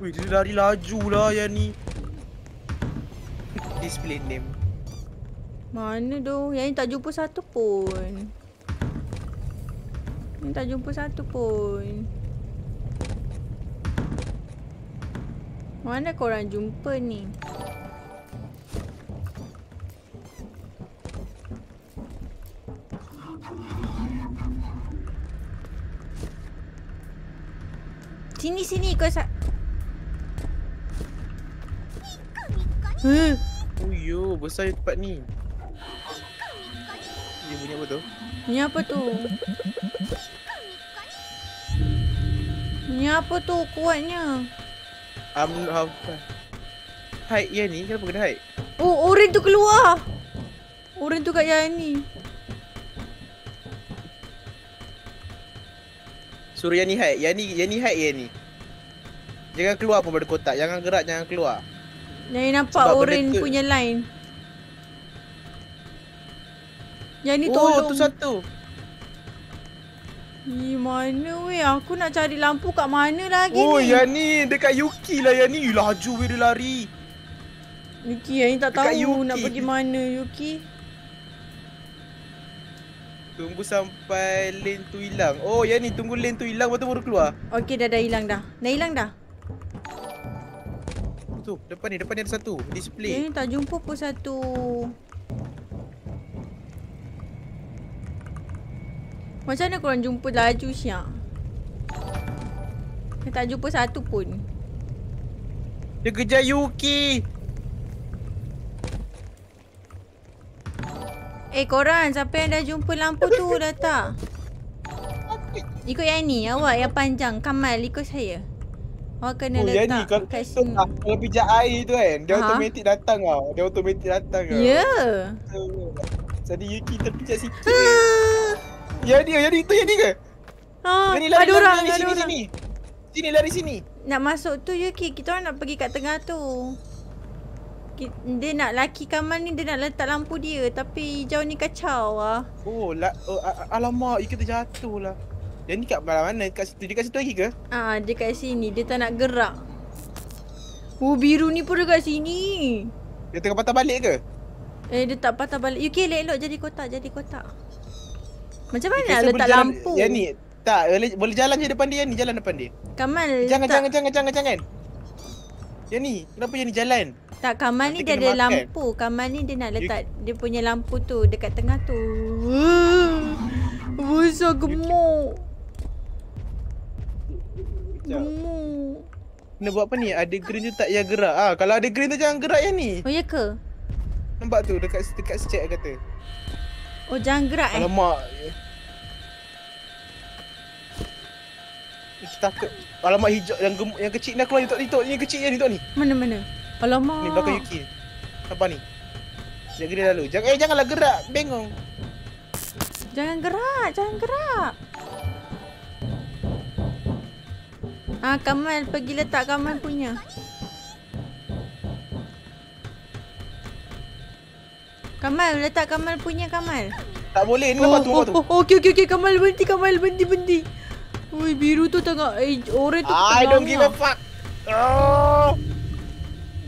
Wih dia lari laju lah yang ni Display name Mana tu yang ni tak jumpa satu pun Yang tak jumpa satu pun Mana korang jumpa ni Sini sini kau ikut sa. Hu. Hmm. Uyu oh, besar tempat ni. Dia bunyi apa tu? Bunyi apa tu? Bunyi apa tu kuatnya? Am not how Hai ya ni kenapa kena hai? Oh, orang tu keluar. Orang tu kat yang ni. Suruh yang ni hide. Yang ni yang ni hide yang ni. Jangan keluar pun pada kotak. Jangan gerak, jangan keluar. Yang nampak orange ke... punya line. Yang ni oh, tolong. Oh, tu satu. Di mana weh? Aku nak cari lampu kat mana lagi oh, ni? Oh, yang ni dekat Yuki lah yang ni. Laju weh dia lari. Yuki, yang tak dekat tahu Yuki. nak pergi mana Yuki. Tunggu sampai lane tu hilang. Oh, ya ni tunggu lane tu hilang baru baru keluar. Okey, dah dah hilang dah. Dah hilang dah. Tu, depan ni, depan ni ada satu. Display. Ini eh, tak jumpa pun satu. Macam mana korang jumpa laju siap? Kita tak jumpa satu pun. Dia kejar Yuki. Eh korang, siapa yang dah jumpa lampu tu dah tak? Ikut yang ni awak yang panjang. Kamal ikut saya. Awak kena oh, letak yani, kat kalau sini. Lah, kalau pijak air tu kan, dia ha? automatik datang tau. Dia automatik datang tau. Ya. Jadi Yuki terpijak sikit. Ya dia, ha. ya dia itu ya dia ke? Ha, ada lari, orang, lari, ada sini, orang. Sini, sini. Sini lari sini. Nak masuk tu Yuki, kita orang nak pergi kat tengah tu dia nak laki kamar ni dia nak letak lampu dia tapi hijau ni kacau ah. Oh, la, uh, alamak, ikut jatuh lah. Yang ni kat mana mana? Kat situ, dia kat situ lagi ke? Ah, dia kat sini. Dia tak nak gerak. Oh, biru ni pun dekat sini. Dia tengah patah balik ke? Eh, dia tak patah balik. Okay, elok, elok jadi kotak, jadi kotak. Macam mana nak letak lampu? Yang ni, tak. Boleh, jalan je depan dia ni, jalan depan dia. Kamal, jangan, letak. jangan, jangan, jangan, jangan. Yang ni, kenapa yang ni jalan? Tak Kamal ni dia ada makan. lampu Kamal ni dia nak letak you... Dia punya lampu tu Dekat tengah tu Besar gemuk Gemuk Kena buat apa ni Ada green tu tak payah gerak ah, Kalau ada green tu jangan gerak yang ni Oh ya ke Nampak tu dekat dekat secek kata Oh jangan gerak Alamak. eh Alamak Kita takut. Alamak hijau yang gemuk yang kecil ni aku lari tok tok ni kecil ni tok ni. Mana mana? Alamak. Ni bakal UK. Apa ni? Jaga dia lalu. Jangan eh janganlah gerak. Bengong. Jangan gerak, jangan gerak. Ah, Kamal pergi letak Kamal punya. Kamal letak Kamal punya Kamal. Tak boleh ni lepas tu. Oh, oh, oh, okey okey okey Kamal berhenti Kamal berhenti berhenti. Oi biru tu tengah eh, orang tu. I don't give a fuck. Oh.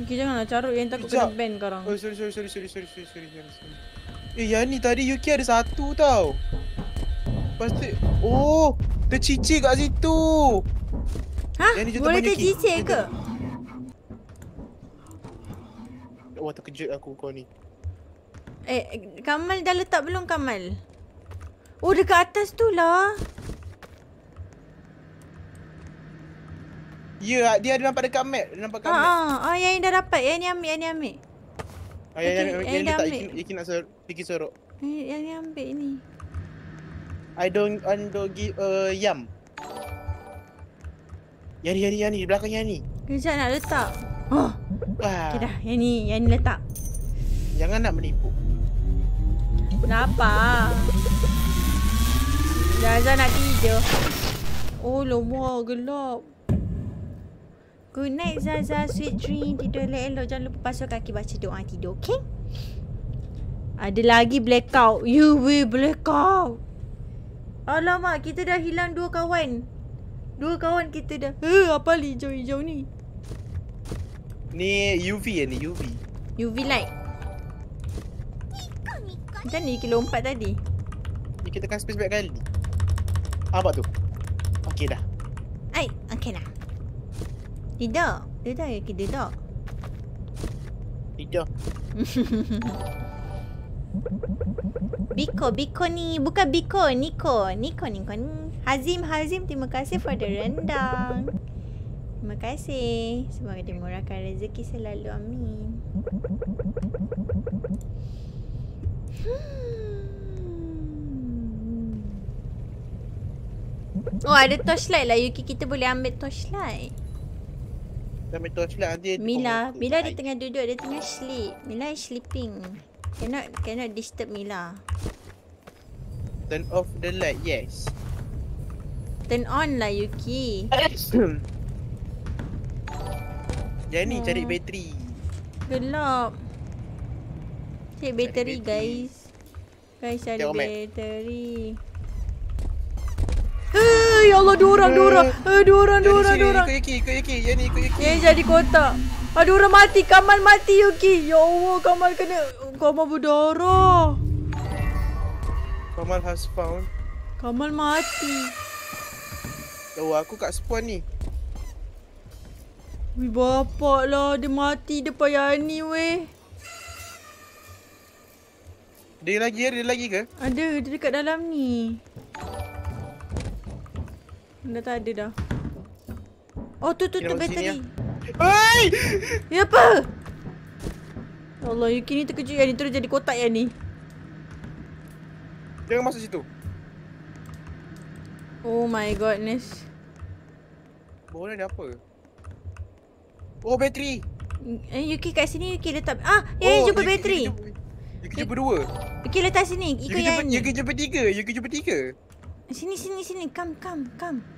Okay, janganlah carut yang takut Ijab. kena ban korang. Oh, sorry, sorry, sorry, sorry, sorry, sorry, sorry, Eh Eh, ni tadi Yuki ada satu tau. Pasti... Oh, tercicik kat situ. Hah? Boleh tercicik ke? Wah, terkejut aku kau ni. Eh, Kamal dah letak belum Kamal? Oh, dekat atas tu lah. Ya, dia ada nampak dekat map. Dia nampak kat ah, map. Ah, ah, yang ni dah dapat. Yang ni ambil, yang ni ambil. Ah, yang, yang, yang, dia ambil. tak ikin, nak sor pergi sorok. Eh, yang, yang ni ambil ni. I don't, want to give a uh, yam. Yari, yari, yari. Belakang yang ni. Kejap nak letak. Oh. Okay dah, yang ni, yang ni letak. Jangan nak menipu. Kenapa? Dah Azhar nak tidur. Oh, lomba gelap. Good night Zaza Sweet dream Tidur elok-elok Jangan lupa pasal kaki Baca doa tidur Okay Ada lagi blackout You will blackout Alamak Kita dah hilang dua kawan Dua kawan kita dah Huh apa ni hijau-hijau ni Ni UV ya ni UV UV light Macam ni kita lompat tadi Ni kita kan space back kali Apa tu Okay dah Okay lah tidak. Dia dah yakin dia tak. Tidak. Biko, Biko ni. Bukan Biko, Niko. Niko, Niko ni. Hazim, Hazim. Terima kasih for the rendang. Terima kasih. Semoga dimurahkan rezeki selalu. Amin. Hmm. Oh, ada torchlight lah. Yuki, kita boleh ambil torchlight. Sambil tu sleep nanti Mila, Mila dia tengah duduk, dia tengah sleep. Mila is sleeping. Cannot cannot disturb Mila. Turn off the light. Yes. Turn on lah Yuki. Jadi oh. cari bateri. Gelap. Cari bateri, guys. Guys cari, cari bateri. Eh, ya Allah, dua orang, dua orang. Eh, eh dua orang, dua orang, dua orang. Ikut Yuki, ikut Yuki. Yang ni ikut Yuki. Yang jadi kota. Ada ah, orang mati, Kamal mati Yuki. Ya Allah, Kamal kena kau Kamal berdarah. Kamal has spawn. Kamal mati. Ya Oh, aku kat spawn ni. Wih, bapak lah. Dia mati depan ni weh. Ada lagi, ada lagi ke? Ada, dia dekat dalam ni. Benda tak ada dah. Oh tu tu tu bateri. Hei! Ya apa? Allah, Yuki ni terkejut yang ni. Terus jadi kotak yang ni. Jangan masuk situ. Oh my goodness. Bawah ni apa? Oh, bateri! Eh, Yuki kat sini, Yuki letak... Ah! Eh, oh, ya, jumpa bateri! Yuki jumpa dua. Yuki letak sini, Yuki yang ni. Yuki jumpa tiga, Yuki jumpa tiga. Sini, sini, sini. Come, come, come.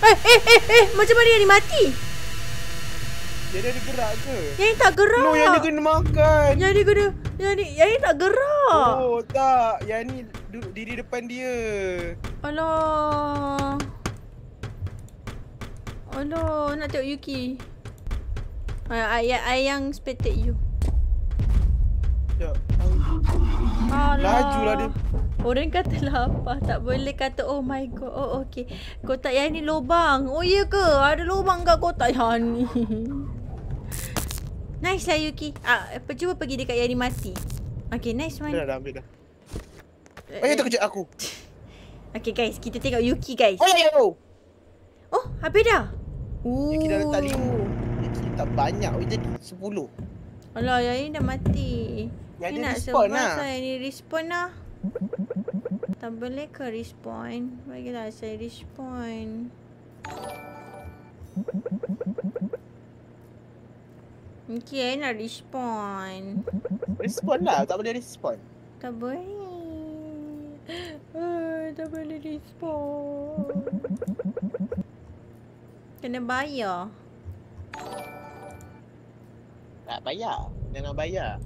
Eh eh, eh, eh, macam mana yang ni mati? Yang dia gerak ke? Yang ni tak gerak. No, yang dia kena makan. Yang ni kena, yang ni, yang ni tak gerak. Oh, tak. Yang ni duduk diri depan dia. Alah. Alah, nak tengok Yuki. Ayah, ayang spectate you. Sekejap. Alah. Lajulah dia. Orang kata lapar Tak boleh kata Oh my god Oh okay Kotak yang ni lubang Oh iya ke Ada lubang kat kotak yang ni Nice lah Yuki ah, Cuba pergi dekat yang ni mati Okay nice one Dah dah ambil dah Oh iya tu aku Okay guys Kita tengok Yuki guys Oh iya tu Oh habis dah Yuki dah letak lima Yuki banyak Oh jadi sepuluh Alah yang ni dah mati Yang ni nak respawn lah. lah Yang ni respawn lah tak boleh ke respawn? Bagi tak saya respawn. Okay, nak respawn. Respawn lah. Tak boleh respawn. Tak boleh. Uh, tak boleh respawn. Kena bayar. Tak bayar. Kena bayar.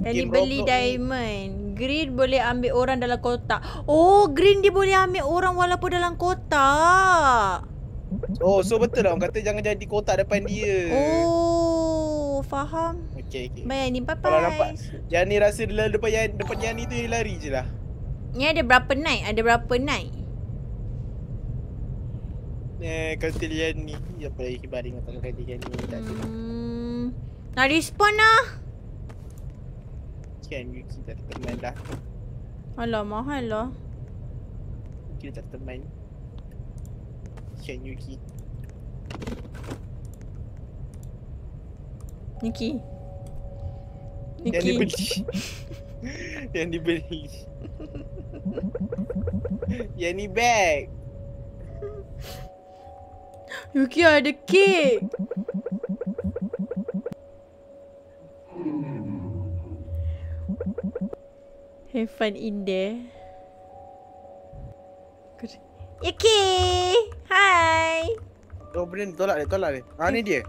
Yang ni beli diamond. Ni. Green boleh ambil orang dalam kotak. Oh, green dia boleh ambil orang walaupun dalam kotak. Oh, so betul lah. Orang kata jangan jadi kotak depan dia. Oh, faham. Okay, okay. Baik, Yani. Bye-bye. Kalau nampak, Yani rasa dia depan, Yani, depan Yani tu dia lari je lah. Ni ada berapa naik? Ada berapa naik? Eh, kata Yani. Apa lagi kibar dengan tangan kata Yani? Tak hmm. Nak respawn lah kan You lah? kena lah. tak teman dah Alah mahal lah Kena tak teman Kan you kena Niki Niki Yang dibeli Yang dibeli Yang ni bag Yuki ada kek Have fun in there. Yuki! Hi! Oh, benda ni tolak dia, tolak dia. Ha, ni eh. dia.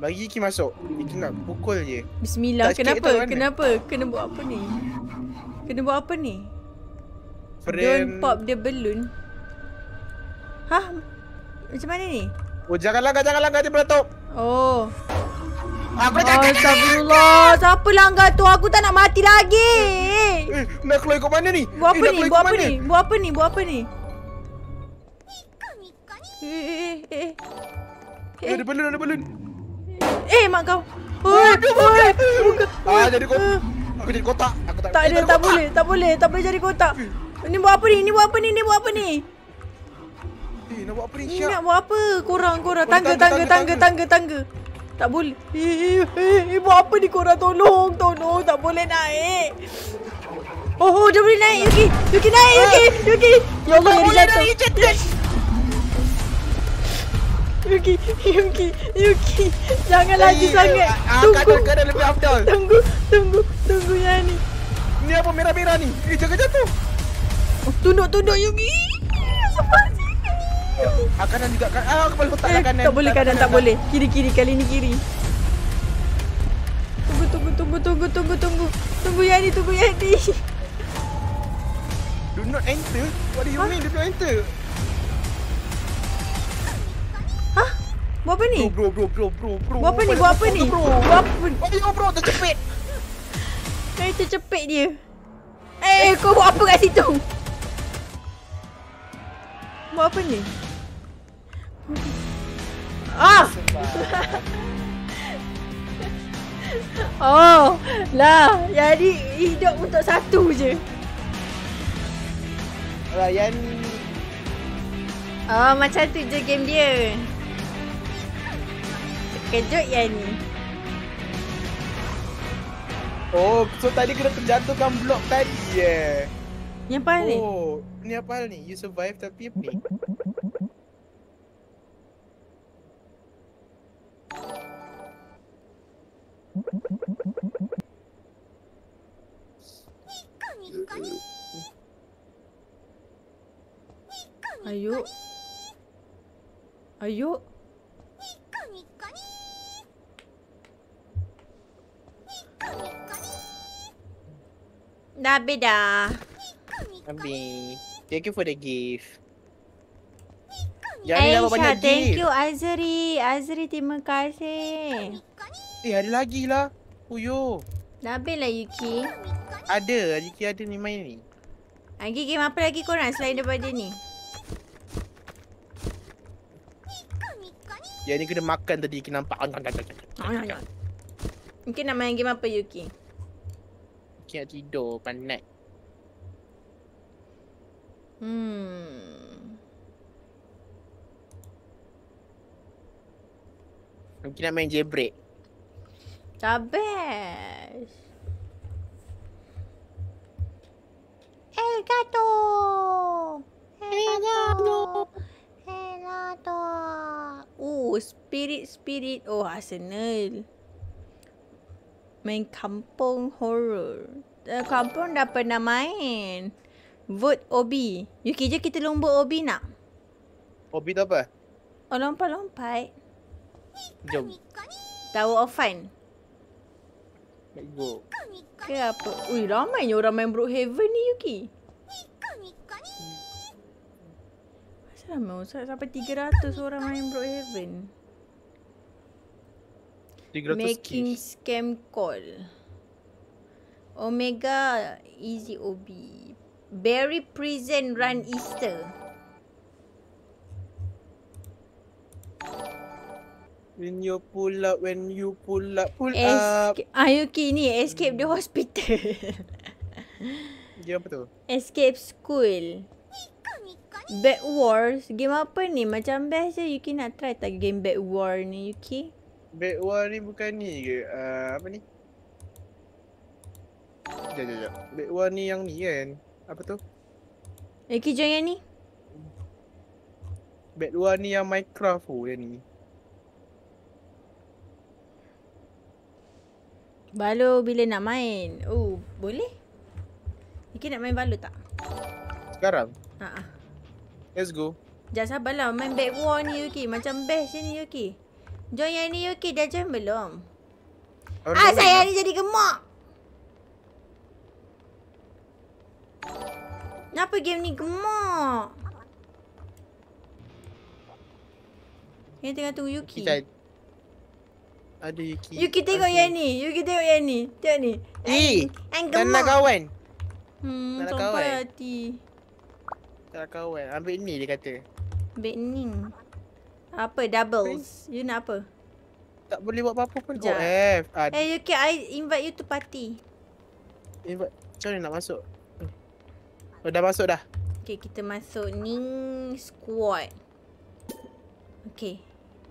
Bagi Yuki masuk. Yuki nak pukul je. Bismillah, tak kenapa? Kan kenapa? Kena buat apa ni? Kena buat apa ni? Frame... Don't pop the balloon. Hah? Macam mana ni? Oh, jangan langgar, jangan langgar. Dia meletup. Oh. Aku dah cakap Astagfirullah Siapa langgar tu Aku tak nak mati lagi Eh, eh nak keluar ikut mana ni Buat apa, eh, ni? Buat apa ni Buat apa ni Buat apa ni Eh eh eh Eh, eh. ada balon ada balon Eh mak kau buka, buka. Buka. jadi kotak Aku jadi kotak tak, tak ada tak, boleh tak boleh Tak boleh jadi kotak eh. Ni buat apa ni Ni buat apa ni Ni buat apa ni Eh nak buat apa ni Syah nak buat apa Korang korang tangga tangga tangga, tangga. tangga. Tak boleh. Ibu eh, eh, eh, apa ni korang tolong. Tolong. Tak boleh naik. Oh, oh dia boleh naik. Yuki. Yuki naik. Yuki. Yuki. Ya Allah. Yuki. Yuki. Yuki. Yuki. Yuki. Jangan laju sangat. Ah, ah, tunggu. Kadang-kadang lebih afdal. Tunggu. Tunggu. Tunggu yang ni. Ni apa merah-merah ni? Eh, jangan jatuh. Tunduk-tunduk Yuki. Sepasih. Ah, kanan juga kan. Ah, kepala otak lah eh, kanan. Tak boleh kanan, kanan tak kanan. boleh. Kiri-kiri kali ni kiri. Tunggu tunggu tunggu tunggu tunggu tunggu. Tunggu yang ni, tunggu yang ni. Do not enter. What do you ha? mean? Do not enter. Buat apa ni? Bro, bro, bro, bro, bro. bro. Buat apa ni? Buat apa ni? Buat apa ni? Buat bro. ni? Bro, tercepit. Eh, tercepit dia. Eh, kau buat apa kat situ? Buat apa ni? Ah! oh, lah. Jadi hidup untuk satu je. ni, Oh, ah, macam tu je game dia. Kejut ya ni. Oh, so tadi kena terjatuhkan blok tadi ye. Yeah. Ni apa oh, ni? Oh, ni apa ni? You survive tapi apa? అయ్యో అయ్యో Nabida. Nabi. Thank you for the gift. Jangan Thank you Azri. Azri terima kasih. Eh, ada lagi lah. Puyo. Dah habis lah, Yuki. Ada. Yuki ada ni main ni. Lagi ah, game apa lagi korang selain daripada ni? Yang ni kena makan tadi. Yuki nampak. Yuki nak main game apa, Yuki? Yuki nak tidur. Panat. Hmm... Mungkin nak main jailbreak cabeça. El gato! El gato! El gato! Oh, spirit, spirit. Oh, arsenal. Main kampung horror. Eh, kampung dah pernah main. Vote Obi. Yuki je kita lomba Obi nak? Obi tu apa? Oh, lompat-lompat. Jom. Tower of Fun. Let's go. Okay, apa? Ui, ramai ni orang main Brookhaven ni, Yuki. Kenapa ramai orang? Sampai 300 orang main Brookhaven. Making keys. scam call. Omega Easy OB. Berry Prison Run Easter. When you pull up, when you pull up, pull Esca- up. Ah, Ayuki ni, escape the hospital. Dia apa tu? Escape school. Bad Wars, game apa ni? Macam best je, Yuki nak try tak game Bad War ni, Yuki? Bad War ni bukan ni ke? Uh, apa ni? Sekejap, sekejap, sekejap. Bad War ni yang ni kan? Apa tu? Eh, Yuki join yang ni? Bad War ni yang Minecraft tu, yang ni. Balu bila nak main? Oh, boleh. Ikin nak main balu tak? Sekarang? Ha ah. Let's go. Jangan sabarlah main back war ni Yuki. Macam best ni Yuki. Join yang ni Yuki. Dah join belum? Oh, ah, saya ni jadi gemuk. Kenapa game ni gemuk? Ini tengah tunggu Yuki. Kita... Ada Yuki. Yuki tengok yang ni. Yuki tengok yang ni. Tengok ni. Yi. Nak kawan. Hmm, nak kawan. Sampai hati. Nak kawan. Ambil ni dia kata. Ambil ni. Apa? Doubles. Prince. You nak apa? Tak boleh buat apa-apa pun. Sekejap. Oh, eh, hey, ah. eh, Yuki. I invite you to party. Invite. Macam mana nak masuk? Oh, dah masuk dah. Okay, kita masuk Ning Squad. Okay.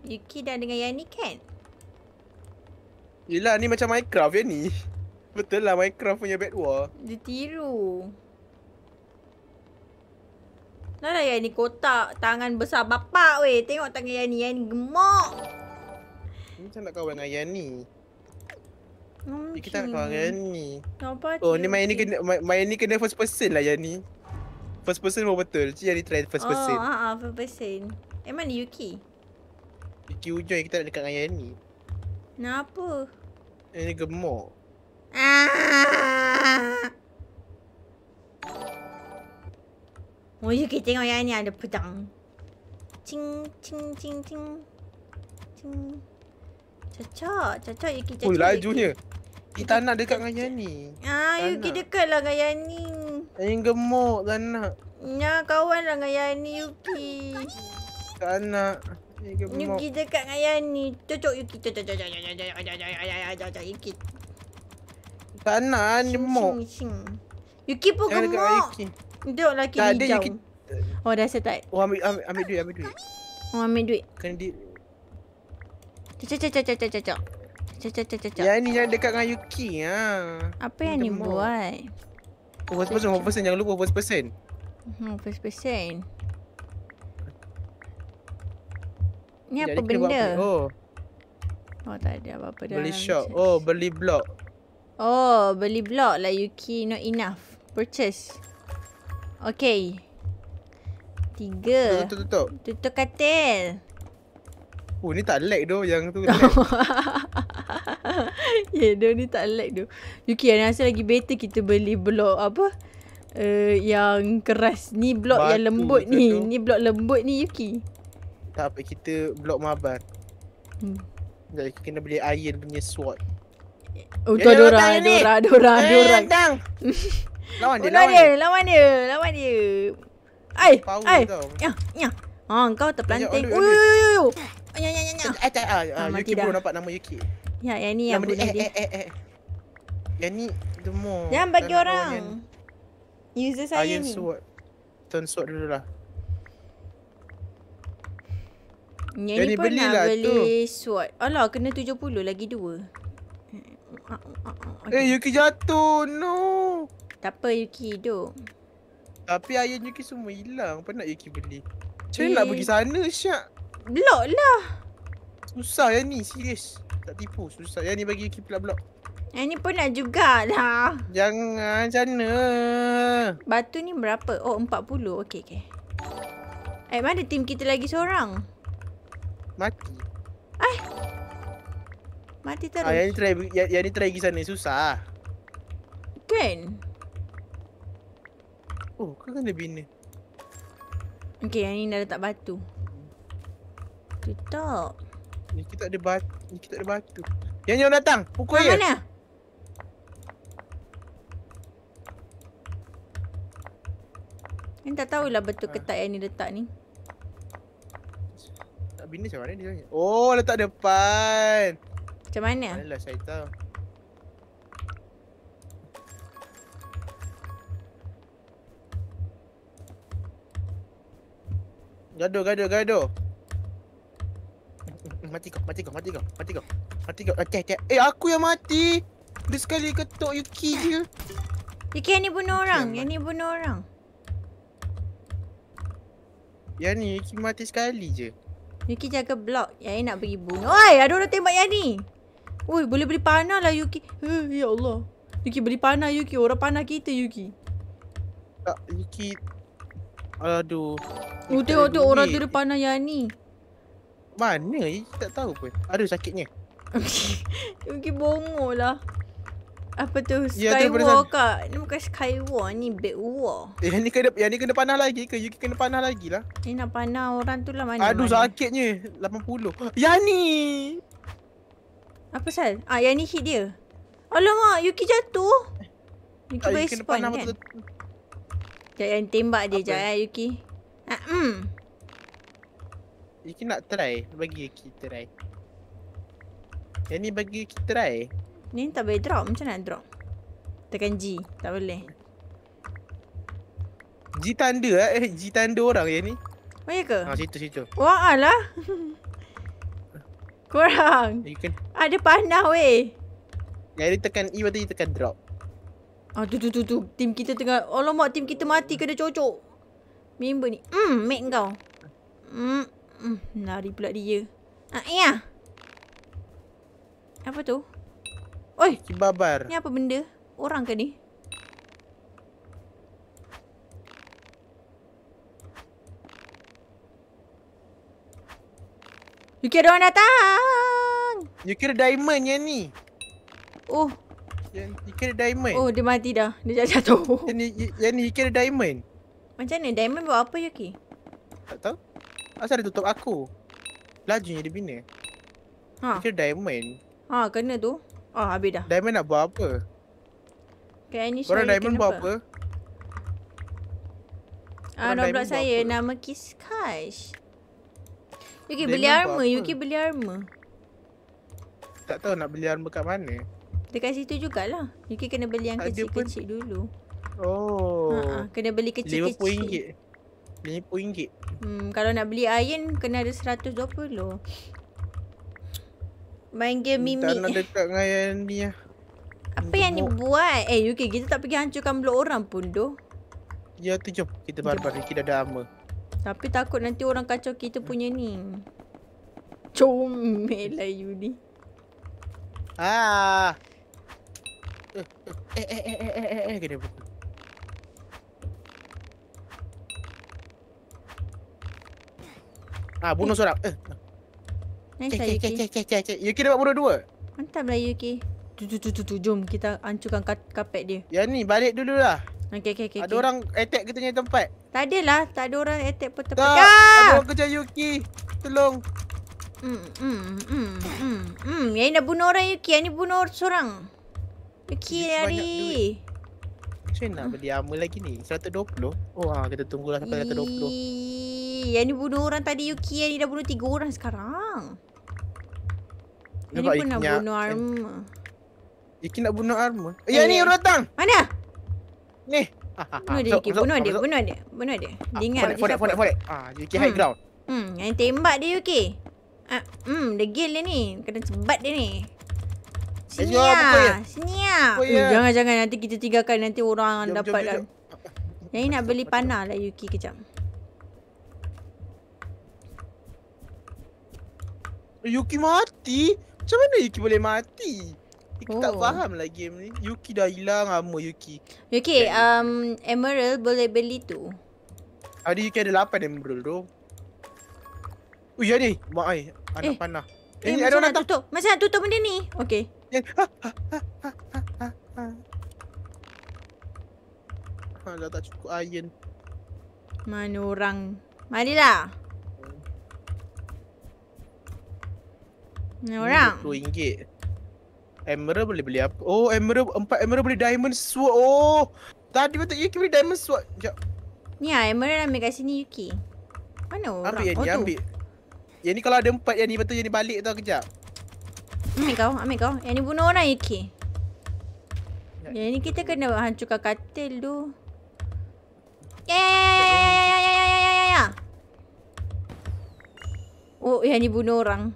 Yuki dah dengan Yani kan? Yelah ni macam Minecraft ya ni Betul lah Minecraft punya bad war Dia tiru Nalah yang ni kotak tangan besar bapak weh Tengok tangan yang ni, yang ni gemuk Macam nak kawan dengan yang ni Mungkin. Eh, kita nak kawan dengan ni Apa Oh ni main ni kena, main, ni kena first person lah yang ni First person pun betul, si yang ni try first oh, person Oh haa, -ha, first person Eh mana UK? UK hujung yang kita nak dekat dengan yang ni Kenapa? Ini gemuk. Ah. Oh, you ya, kita tengok yang ini ada pedang. Cing, cing, cing, cing. Cing. Cacok, cacok Yuki ya, cacok. Oh, lajunya. Kita nak dekat dengan Yani. Ah, Yuki ya, dekatlah dengan Yani. Yang gemuk, tak nak. Ya, lah dengan Yani, Yuki. Tak nak. Yuki dekat dengan ni, Cocok Yuki. Cocok, cocok, cocok, cocok, cocok, cocok, cocok, cocok. ni mok. Yuki pun gemuk. Tengok lelaki hijau. Ada, Oh, dah setat. Oh, ambil, ambil, ambil duit, ambil duit. Oh, ambil duit. Kena di... Cocok, cocok, cocok, cocok. Cocok, cocok, cocok. Yani yang dekat dengan Yuki, ha. Apa yang ni buat? Oh, first person, first person. Jangan lupa first person. Oh, first person. Ni apa Jadi benda? Apa? Oh. Oh tak ada apa-apa dah. Beli shop. Oh beli blok. Oh beli blok lah Yuki not enough. Purchase. Okay. Tiga. Tutup tutup. Tutup, tutup katil. Oh ni tak lag doh yang tu. Ya yeah, doh ni tak lag doh. Yuki ada rasa lagi better kita beli blok apa? Uh, yang keras ni blok Batu yang lembut ni tu. ni blok lembut ni Yuki tak apa kita blok mabar. Hmm. Jadi kena beli air punya sword. Oh tu ada orang, ada orang, ada eh, orang, ada Datang. lawan dia, lawan dia. Lawan dia, Ay, ay, Ai, ai. Ya, ya. Ha, oh, kau terplanting. Ui, Oh, ui. Ya, ya, Eh, tak, ah, ah, ah Yuki bro nampak nama Yuki. Ya, yang ni yang bunuh eh eh, eh, eh, eh. Yang ni, the more. Jangan bagi orang. User saya ni. Iron sword. Turn sword dulu lah. Yang ni pernah lah beli tu. SWAT. Alah, kena 70 lagi 2. Eh, okay. Eh, Yuki jatuh. No. Tak Yuki hidup. Tapi ayam Yuki semua hilang. Apa nak Yuki beli? Macam mana eh. nak pergi sana, Syak? Blok lah. Susah yang ni, serius. Tak tipu, susah. Yang ni bagi Yuki pula blok. Yang ni pun nak lah. Jangan, macam mana? Batu ni berapa? Oh, 40. Okay, okay. Eh, mana tim kita lagi seorang? Mati. Ah. Mati terus. Ah, yang ni try yang, yang ni try pergi sana susah. Kan? Oh, kau kena bina. Okey, yang ni dah letak batu. Tutup. Ni kita ada batu. kita ada batu. Yang ni datang. Pukul Mana? Mana? Ni tak tahulah betul ah. ketat ha. yang ni letak ni bini macam mana dia Oh, letak depan. Macam mana? Manalah saya tahu. Gado gado gado. Mati kau, mati kau, mati kau, mati kau. Mati kau, ah, cek, cek. Eh, aku yang mati. Dia sekali ketuk Yuki je. Yuki yang ni bunuh orang. Yang, ni bunuh orang. Yang ni, Yuki mati sekali je. Yuki jaga blok. Yai nak beri bunga. Oi, ada orang tembak Yai ni. Oi, boleh beri panah lah Yuki. Eh, ya Allah. Yuki beri panah Yuki. Orang panah kita Yuki. Tak, Yuki. Aduh. Oh, tengok tu orang tu dia panah Yai ni. Mana? Yuki tak tahu pun. Ada sakitnya. Yuki bongok lah. Apa tu? Sky ya, tu War Ini bukan Sky ni Ini Big War. Eh, ni kena, yang ni kena panah lagi ke? You kena panah lagi lah. Ini nak panah orang tu lah mana Aduh, mana. sakitnya. 80. Yang ni! Apa sal? Ah, yang ni hit dia. Alamak, Yuki jatuh. Yuki ah, boleh spawn kan? Sekejap yang tembak dia sekejap eh, Yuki. Ah, mm. Yuki nak try. Bagi Yuki try. Yang ni bagi Yuki try. Ni tak boleh drop. Macam nak drop? Tekan G. Tak boleh. G tanda lah. Eh, G tanda orang yang ni. Oh, iya ke? Ha, situ, situ. Wah, alah. Korang. Can... Ada ah, panah, weh. Yang ni tekan E, waktu tekan drop. Ah, tu, tu, tu, tu. Tim kita tengah... Alamak, tim kita mati. Kena cocok. Member ni. Hmm, mate kau. Hmm. Hmm, lari pula dia. Ah, ya. Apa tu? Oi. Kibabar. Ni apa benda? Orang ke ni? You kira orang datang? You kira diamond yang ni? Oh. Yang you kira diamond? Oh, dia mati dah. Dia jatuh. Yang ni, yang ni you kira diamond? Macam mana? Diamond buat apa, Yuki? Tak tahu. Asal dia tutup aku? Lajunya dia bina. Ha. You kira diamond? Ha, kena tu. Oh, habis dah. Diamond nak buat apa? Okay, ini Korang Diamond buat apa? Ah, uh, Roblox saya apa? nama Kiskash. You can beli armor. You beli armor. Tak tahu nak beli armor kat mana. Dekat situ jugalah. You can kena beli yang kecil-kecil pun... dulu. Oh. Ha -ha. Kena beli kecil-kecil. RM50. RM50. Hmm, kalau nak beli iron, kena ada RM120. Main game mimi. Tak nak dekat dengan yang ni lah. Apa yang ni buat? Eh, okay, kita tak pergi hancurkan blok orang pun, doh. Ya, tu jom. Kita bar-bar. Kita ada armor. Tapi takut nanti orang kacau kita punya ni. Comel lah you ni. Ah. Eh, eh, eh, eh, eh, eh, eh, eh, eh, Ah, bunuh seorang. Eh. Nice lah UK. Cek, cek, Yuki. cek. UK dapat bonus 2. Mantap lah Tu, tu, tu, tu, tu. Jom kita hancurkan kar karpet dia. Ya ni, balik dulu lah. Okay, okay, okay. Ada okay. orang attack kita punya tempat. Tak ada lah. Tak ada orang attack pun tempat. Tak. Ya! Ada orang kejar UK. Tolong. Hmm, hmm, hmm, hmm. Hmm, yang nak bunuh orang Yuki, Yang ni bunuh orang seorang. UK hari. Macam nak beli armor lagi ni? 120? Oh, ha, kita tunggulah sampai 120. Yang ni bunuh orang tadi Yuki ni dah bunuh tiga orang sekarang. Ini pun kan? Iki nak bunuh armor. Iki nak bunuh armor. Eh, eh, ya ni eh. orang datang. Mana? Ni. Bunuh dia, Iki. Bunuh dia. Bunuh dia. Bunuh ah, dia. Dia ingat. Fodek, fodek, fodek. Iki high hmm. ground. Hmm, yang tembak dia, Iki. Ah, hmm, degil dia ni. Kena cebat dia ni. Sini lah. Sini lah. Jangan, jangan. Nanti kita tinggalkan. Nanti orang jom, dapat. Jom, jom, jom. Yang ni nak beli panah lah, Yuki, kejap. Yuki mati? Macam mana Yuki boleh mati? Aku oh. tak faham lah game ni. Yuki dah hilang lama Yuki. Yuki, um, Emerald boleh beli tu. Ada Yuki ada 8 Emerald tu. Ui ada. Buat air. Anak eh. panah. Eh, eh, masih nak datang. tutup. Masih nak tutup benda ni. Okay. Eh. Ya. Ha, ha, ha, ha, ha, ha, ha. ha, dah tak cukup iron. Mana orang? Marilah. Ni orang. tu 2 Emerald boleh beli apa? Oh, emerald empat emerald boleh diamond sword. Oh. Tadi betul Yuki beli diamond sword. Jap. Ni ah emerald ambil kat sini Yuki. Mana orang? Ambil yang oh, ni, tu. ambil. Yang ni kalau ada empat yang ni betul yang ni balik tau kejap. Ambil kau, ambil kau. Yang ni bunuh orang Yuki. Ya, yang ni kita kena hancurkan katil tu. Ya, ya ya ya ya ya ya ya ya ya. Oh, yang ni bunuh orang.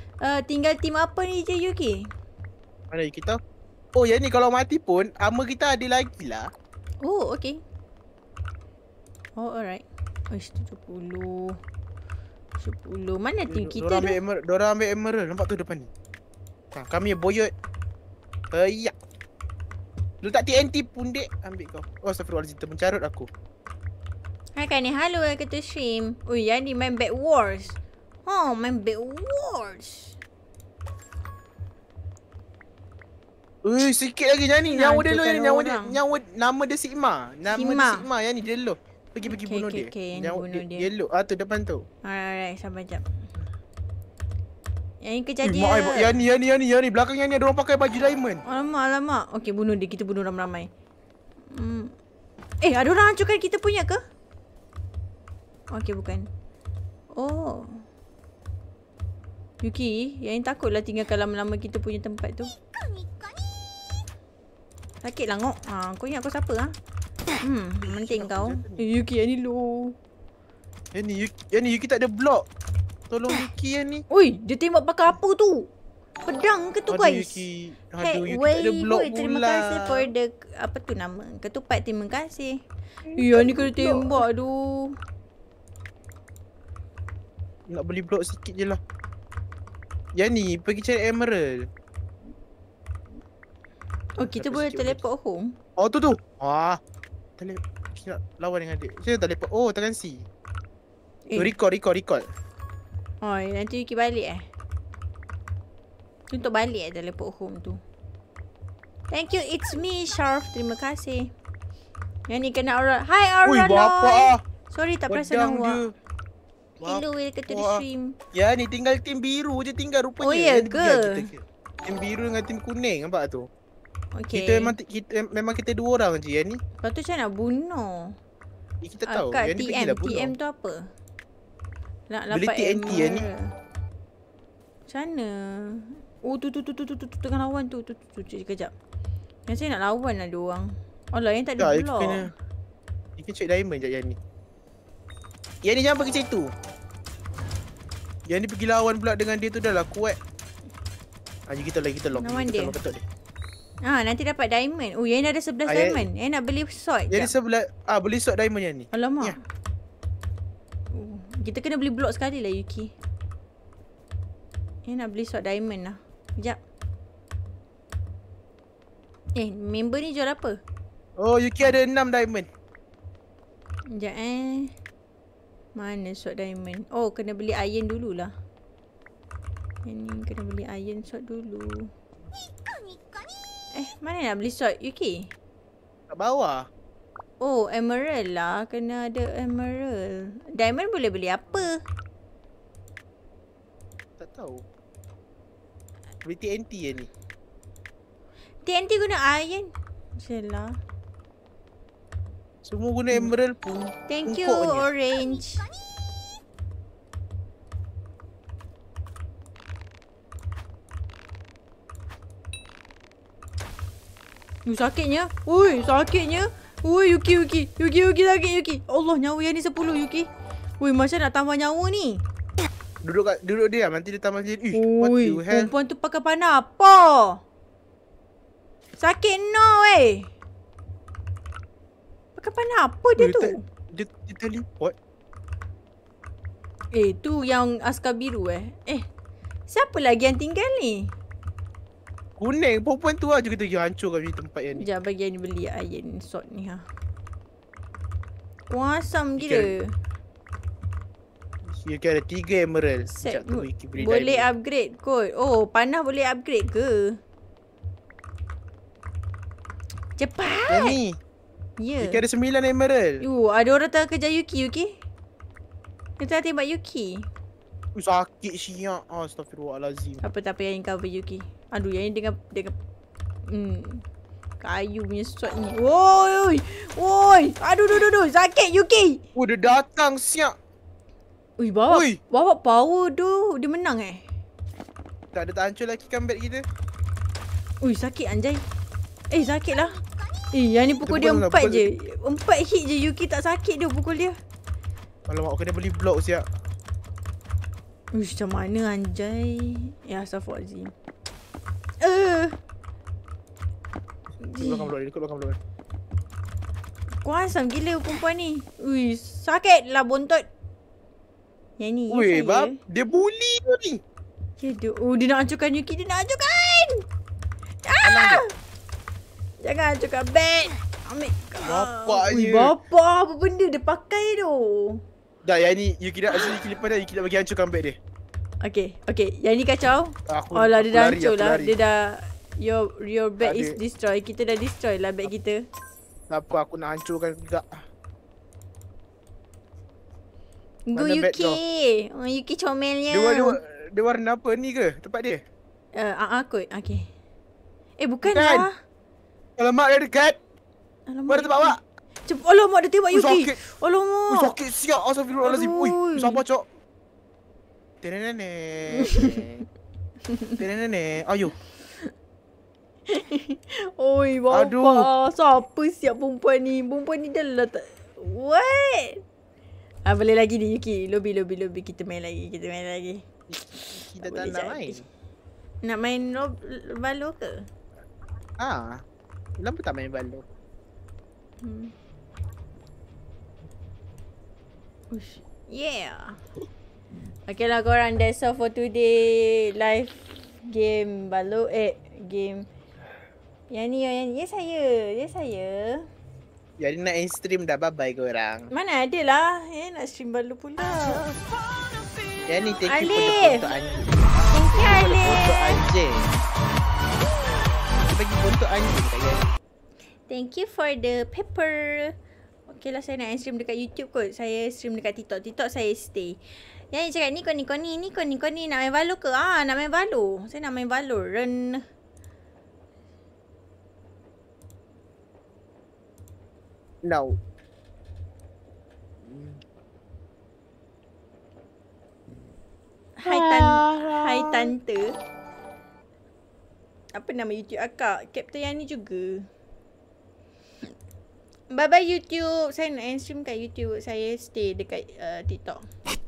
uh, tinggal tim apa ni je Yuki? Mana kita? Oh yang ni kalau mati pun armor kita ada lagi lah. Oh okay. Oh alright. Oh 70. 10. Mana tim kita? Dorang ambil emerald. Dorang ambil emerald. Nampak tu depan ni. Ha, kami boyot. Ayak. Eh, Lu tak TNT pun dek ambil kau. Oh astagfirullahalazim mencarut aku. Hai ni halo aku tu stream. Oh yang ni main Bad Wars. Oh, main Bad Wars. Ui, eh, sikit lagi yang ni. Ha, nyawa dia lo yang ni. Nyawa dia, nyawa, nama dia Sigma. Nama Sigma. Sigma yang ni, dia lo. Pergi, pergi okay, bunuh okay, dia. Okay, okay, yang bunuh dia. Dia, lo. Ah, tu depan tu. Alright, alright. Sabar jap. Yang ni eh, kejadian. Ui, mak, yang ni, yang ni, yang ni, yang ni. Belakang yang ni ada orang pakai baju diamond. Alamak, alamak. okey bunuh dia. Kita bunuh ramai-ramai. Hmm. Eh, ada orang hancurkan kita punya ke? okey bukan. Oh. Yuki, yang ni takutlah tinggalkan lama-lama kita punya tempat tu. Sakit lah ngok. Ha, kau ingat kau siapa ha? Hmm, menting kau. Eh, Yuki yang ni low. Yang eh, ni, Yuki, yang eh, ni Yuki tak ada blok. Tolong Yuki yang ni. Oi, dia tembak pakai apa tu? Pedang ke tu guys? Yuki. Aduh, hey, Yuki tak ada blok. pula. Terima kasih for the, apa tu nama? Ketupat, terima kasih. Ya, ni kena tembak tu. Nak beli blok sikit je lah. Yang ni, pergi cari emerald. Oh, kita Tapi boleh teleport lagi. home. Oh, tu tu. Wah. Tele kita lawan dengan dia. Saya teleport. Oh, tekan C. Eh. Oh, record, record, record. Oh, nanti kita balik eh. Untuk balik eh, teleport home tu. Thank you, it's me, Sharf. Terima kasih. Yang ni kena Aura. Hi, Aura Oi, bapa. Ah? Sorry, tak perasan orang buat. Hello, welcome to the ah? stream. Ya, ni tinggal tim biru je tinggal rupanya. Oh, ya ke? Tim biru dengan tim kuning nampak tu. Okay. Kita memang kita memang kita dua orang je yang ni. Lepas tu macam nak bunuh. Ni eh, kita tahu. Akak ah, yang TM, ni bunuh. TM tu apa? Nak Beli lapat TNT yang ni. Macam Oh tu tu tu tu tu tu, tu tengah lawan tu tu tu tu tu kejap. Yang saya nak lawan lah dia orang. Oh lah yang tak ada pula. Kita kena kita cek diamond jap yang ni. Yang ni jangan pergi situ. Yang ni pergi lawan pula dengan dia tu dah lah kuat. Ah kita lagi kita lock. Kita lock ketuk dia. Ah nanti dapat diamond. Oh yang ada 11 ah, diamond. Yang... Eh nak beli sword. Jadi 11 ah beli sword diamond yang ni. Alamak. Ya. Oh, kita kena beli blok sekali lah Yuki. Eh nak beli sword diamond lah. Sekejap. Eh member ni jual apa? Oh Yuki ada 6 diamond. Sekejap eh. Mana sword diamond? Oh kena beli iron dululah. Yang ni kena beli iron sword dulu. Ikan ikan ni. Eh, mana nak beli sword? yuki? Kat bawah. Oh, emerald lah. Kena ada emerald. Diamond boleh beli apa? Tak tahu. Beli TNT je ni. TNT guna iron? Jelah. Semua guna emerald pun. Thank you, orange. You sakitnya. Ui, sakitnya. Ui, Yuki, Yuki. Yuki, Yuki lagi Yuki. Allah, nyawa yang ni sepuluh Yuki. Ui, macam nak tambah nyawa ni. Duduk kat, duduk dia. Nanti dia tambah jadi. Ui, Ui perempuan tu pakai panah apa? Sakit no, weh. Pakai panah apa dia Ui, tu? Dia, dia teleport. Eh, tu yang askar biru, eh. Eh, siapa lagi yang tinggal ni? kuning perempuan tu lah juga kita pergi hancur kat tempat yang ni Sekejap bagi yang beli iron sword ni ha Kuasam gila You can ada tiga emerald Set tu, boleh, boleh upgrade kot Oh panah boleh upgrade ke? Cepat! Yang ni yeah. Yuki ada 9 emerald Uh, ada orang tengah kejar Yuki Yuki Kita tengah tembak Yuki Uh sakit siap Astaghfirullahalazim Tak apa apa yang kau cover Yuki Aduh yang ni dengan dengan hmm kayu punya sword ni. Woi, woi. Woi. Aduh, duh, duh, duh. Sakit Yuki. Oh, dia datang siap. Ui, bawa. Ui. Bawa power tu. Dia menang eh. Tak ada tak lagi combat kita. Ui, sakit anjay. Eh, sakitlah. Eh, yang ni pukul dia, dia empat lah, je. Dia. Empat hit je Yuki tak sakit dia pukul dia. Kalau Alamak, kena beli block siap. Ui, macam mana anjay. Ya, eh, Safu Kuasam gila perempuan ni. Ui, sakitlah bontot. Yang ni. Ui, bab, dia bully tu ni. Ya, dia, oh, dia nak hancurkan Yuki. Dia nak hancurkan. Ah! Jangan hancurkan bed. Ambil. Bapak Ui, bapak. Apa benda dia pakai tu. Dah, yang ni. Yuki dah. Yuki lepas Yuki nak bagi hancurkan bed dia. Okay, okay. Yang ni kacau. Aku, Alah, oh, aku dia dah hancur lah. Dia dah... Your your bag is destroy. Kita dah destroy lah bag kita. Tak apa, aku nak hancurkan juga. Go Mana UK. Oh, UK comelnya. Dia, dia, dia warna apa ni ke? Tempat dia? Eh, uh, uh kot. Okay. Eh, bukan, bukan. lah. Alamak, dia dekat. Alamak, dia bawa. Cepat, alamak, dia tembak UK. Alamak. Ui, sakit siap. Asafirullahaladzim. Ui, sabar, cok. Tenenene. Tenenene. Oh you. Oi, bapa. Siapa siap perempuan ni? Perempuan ni dah lah tak... What? Ah, boleh lagi ni, Yuki. Lobby, lobby, lobby. Kita main lagi, kita main lagi. Kita tak, tak, tak nak main. Nak main lo balo ke? Ah, kenapa tak main balo? Hmm. Ush. Yeah. Okay lah korang, that's all for today live game balu eh game. Yang ni, yang ni. yes ya saya, ya saya. Jadi nak in stream dah, bye-bye korang. Mana ada lah. ni eh, nak stream balu pula. Yang ni, thank you untuk anjing. Thank you, Alif. Untuk anjing. bagi untuk anjing tak Thank you for the paper. Okay lah, saya nak stream dekat YouTube kot. Saya stream dekat TikTok. TikTok saya stay. Ya, ni cakap ni kau ni kau ni ni kau ni kau ni nak main balur ke? Ah, nak main balur. Saya nak main balur. Ren. No. Hai tan Hai tante. Apa nama YouTube akak? Captain ni juga. Bye-bye YouTube. Saya nak stream kat YouTube. Saya stay dekat uh, TikTok.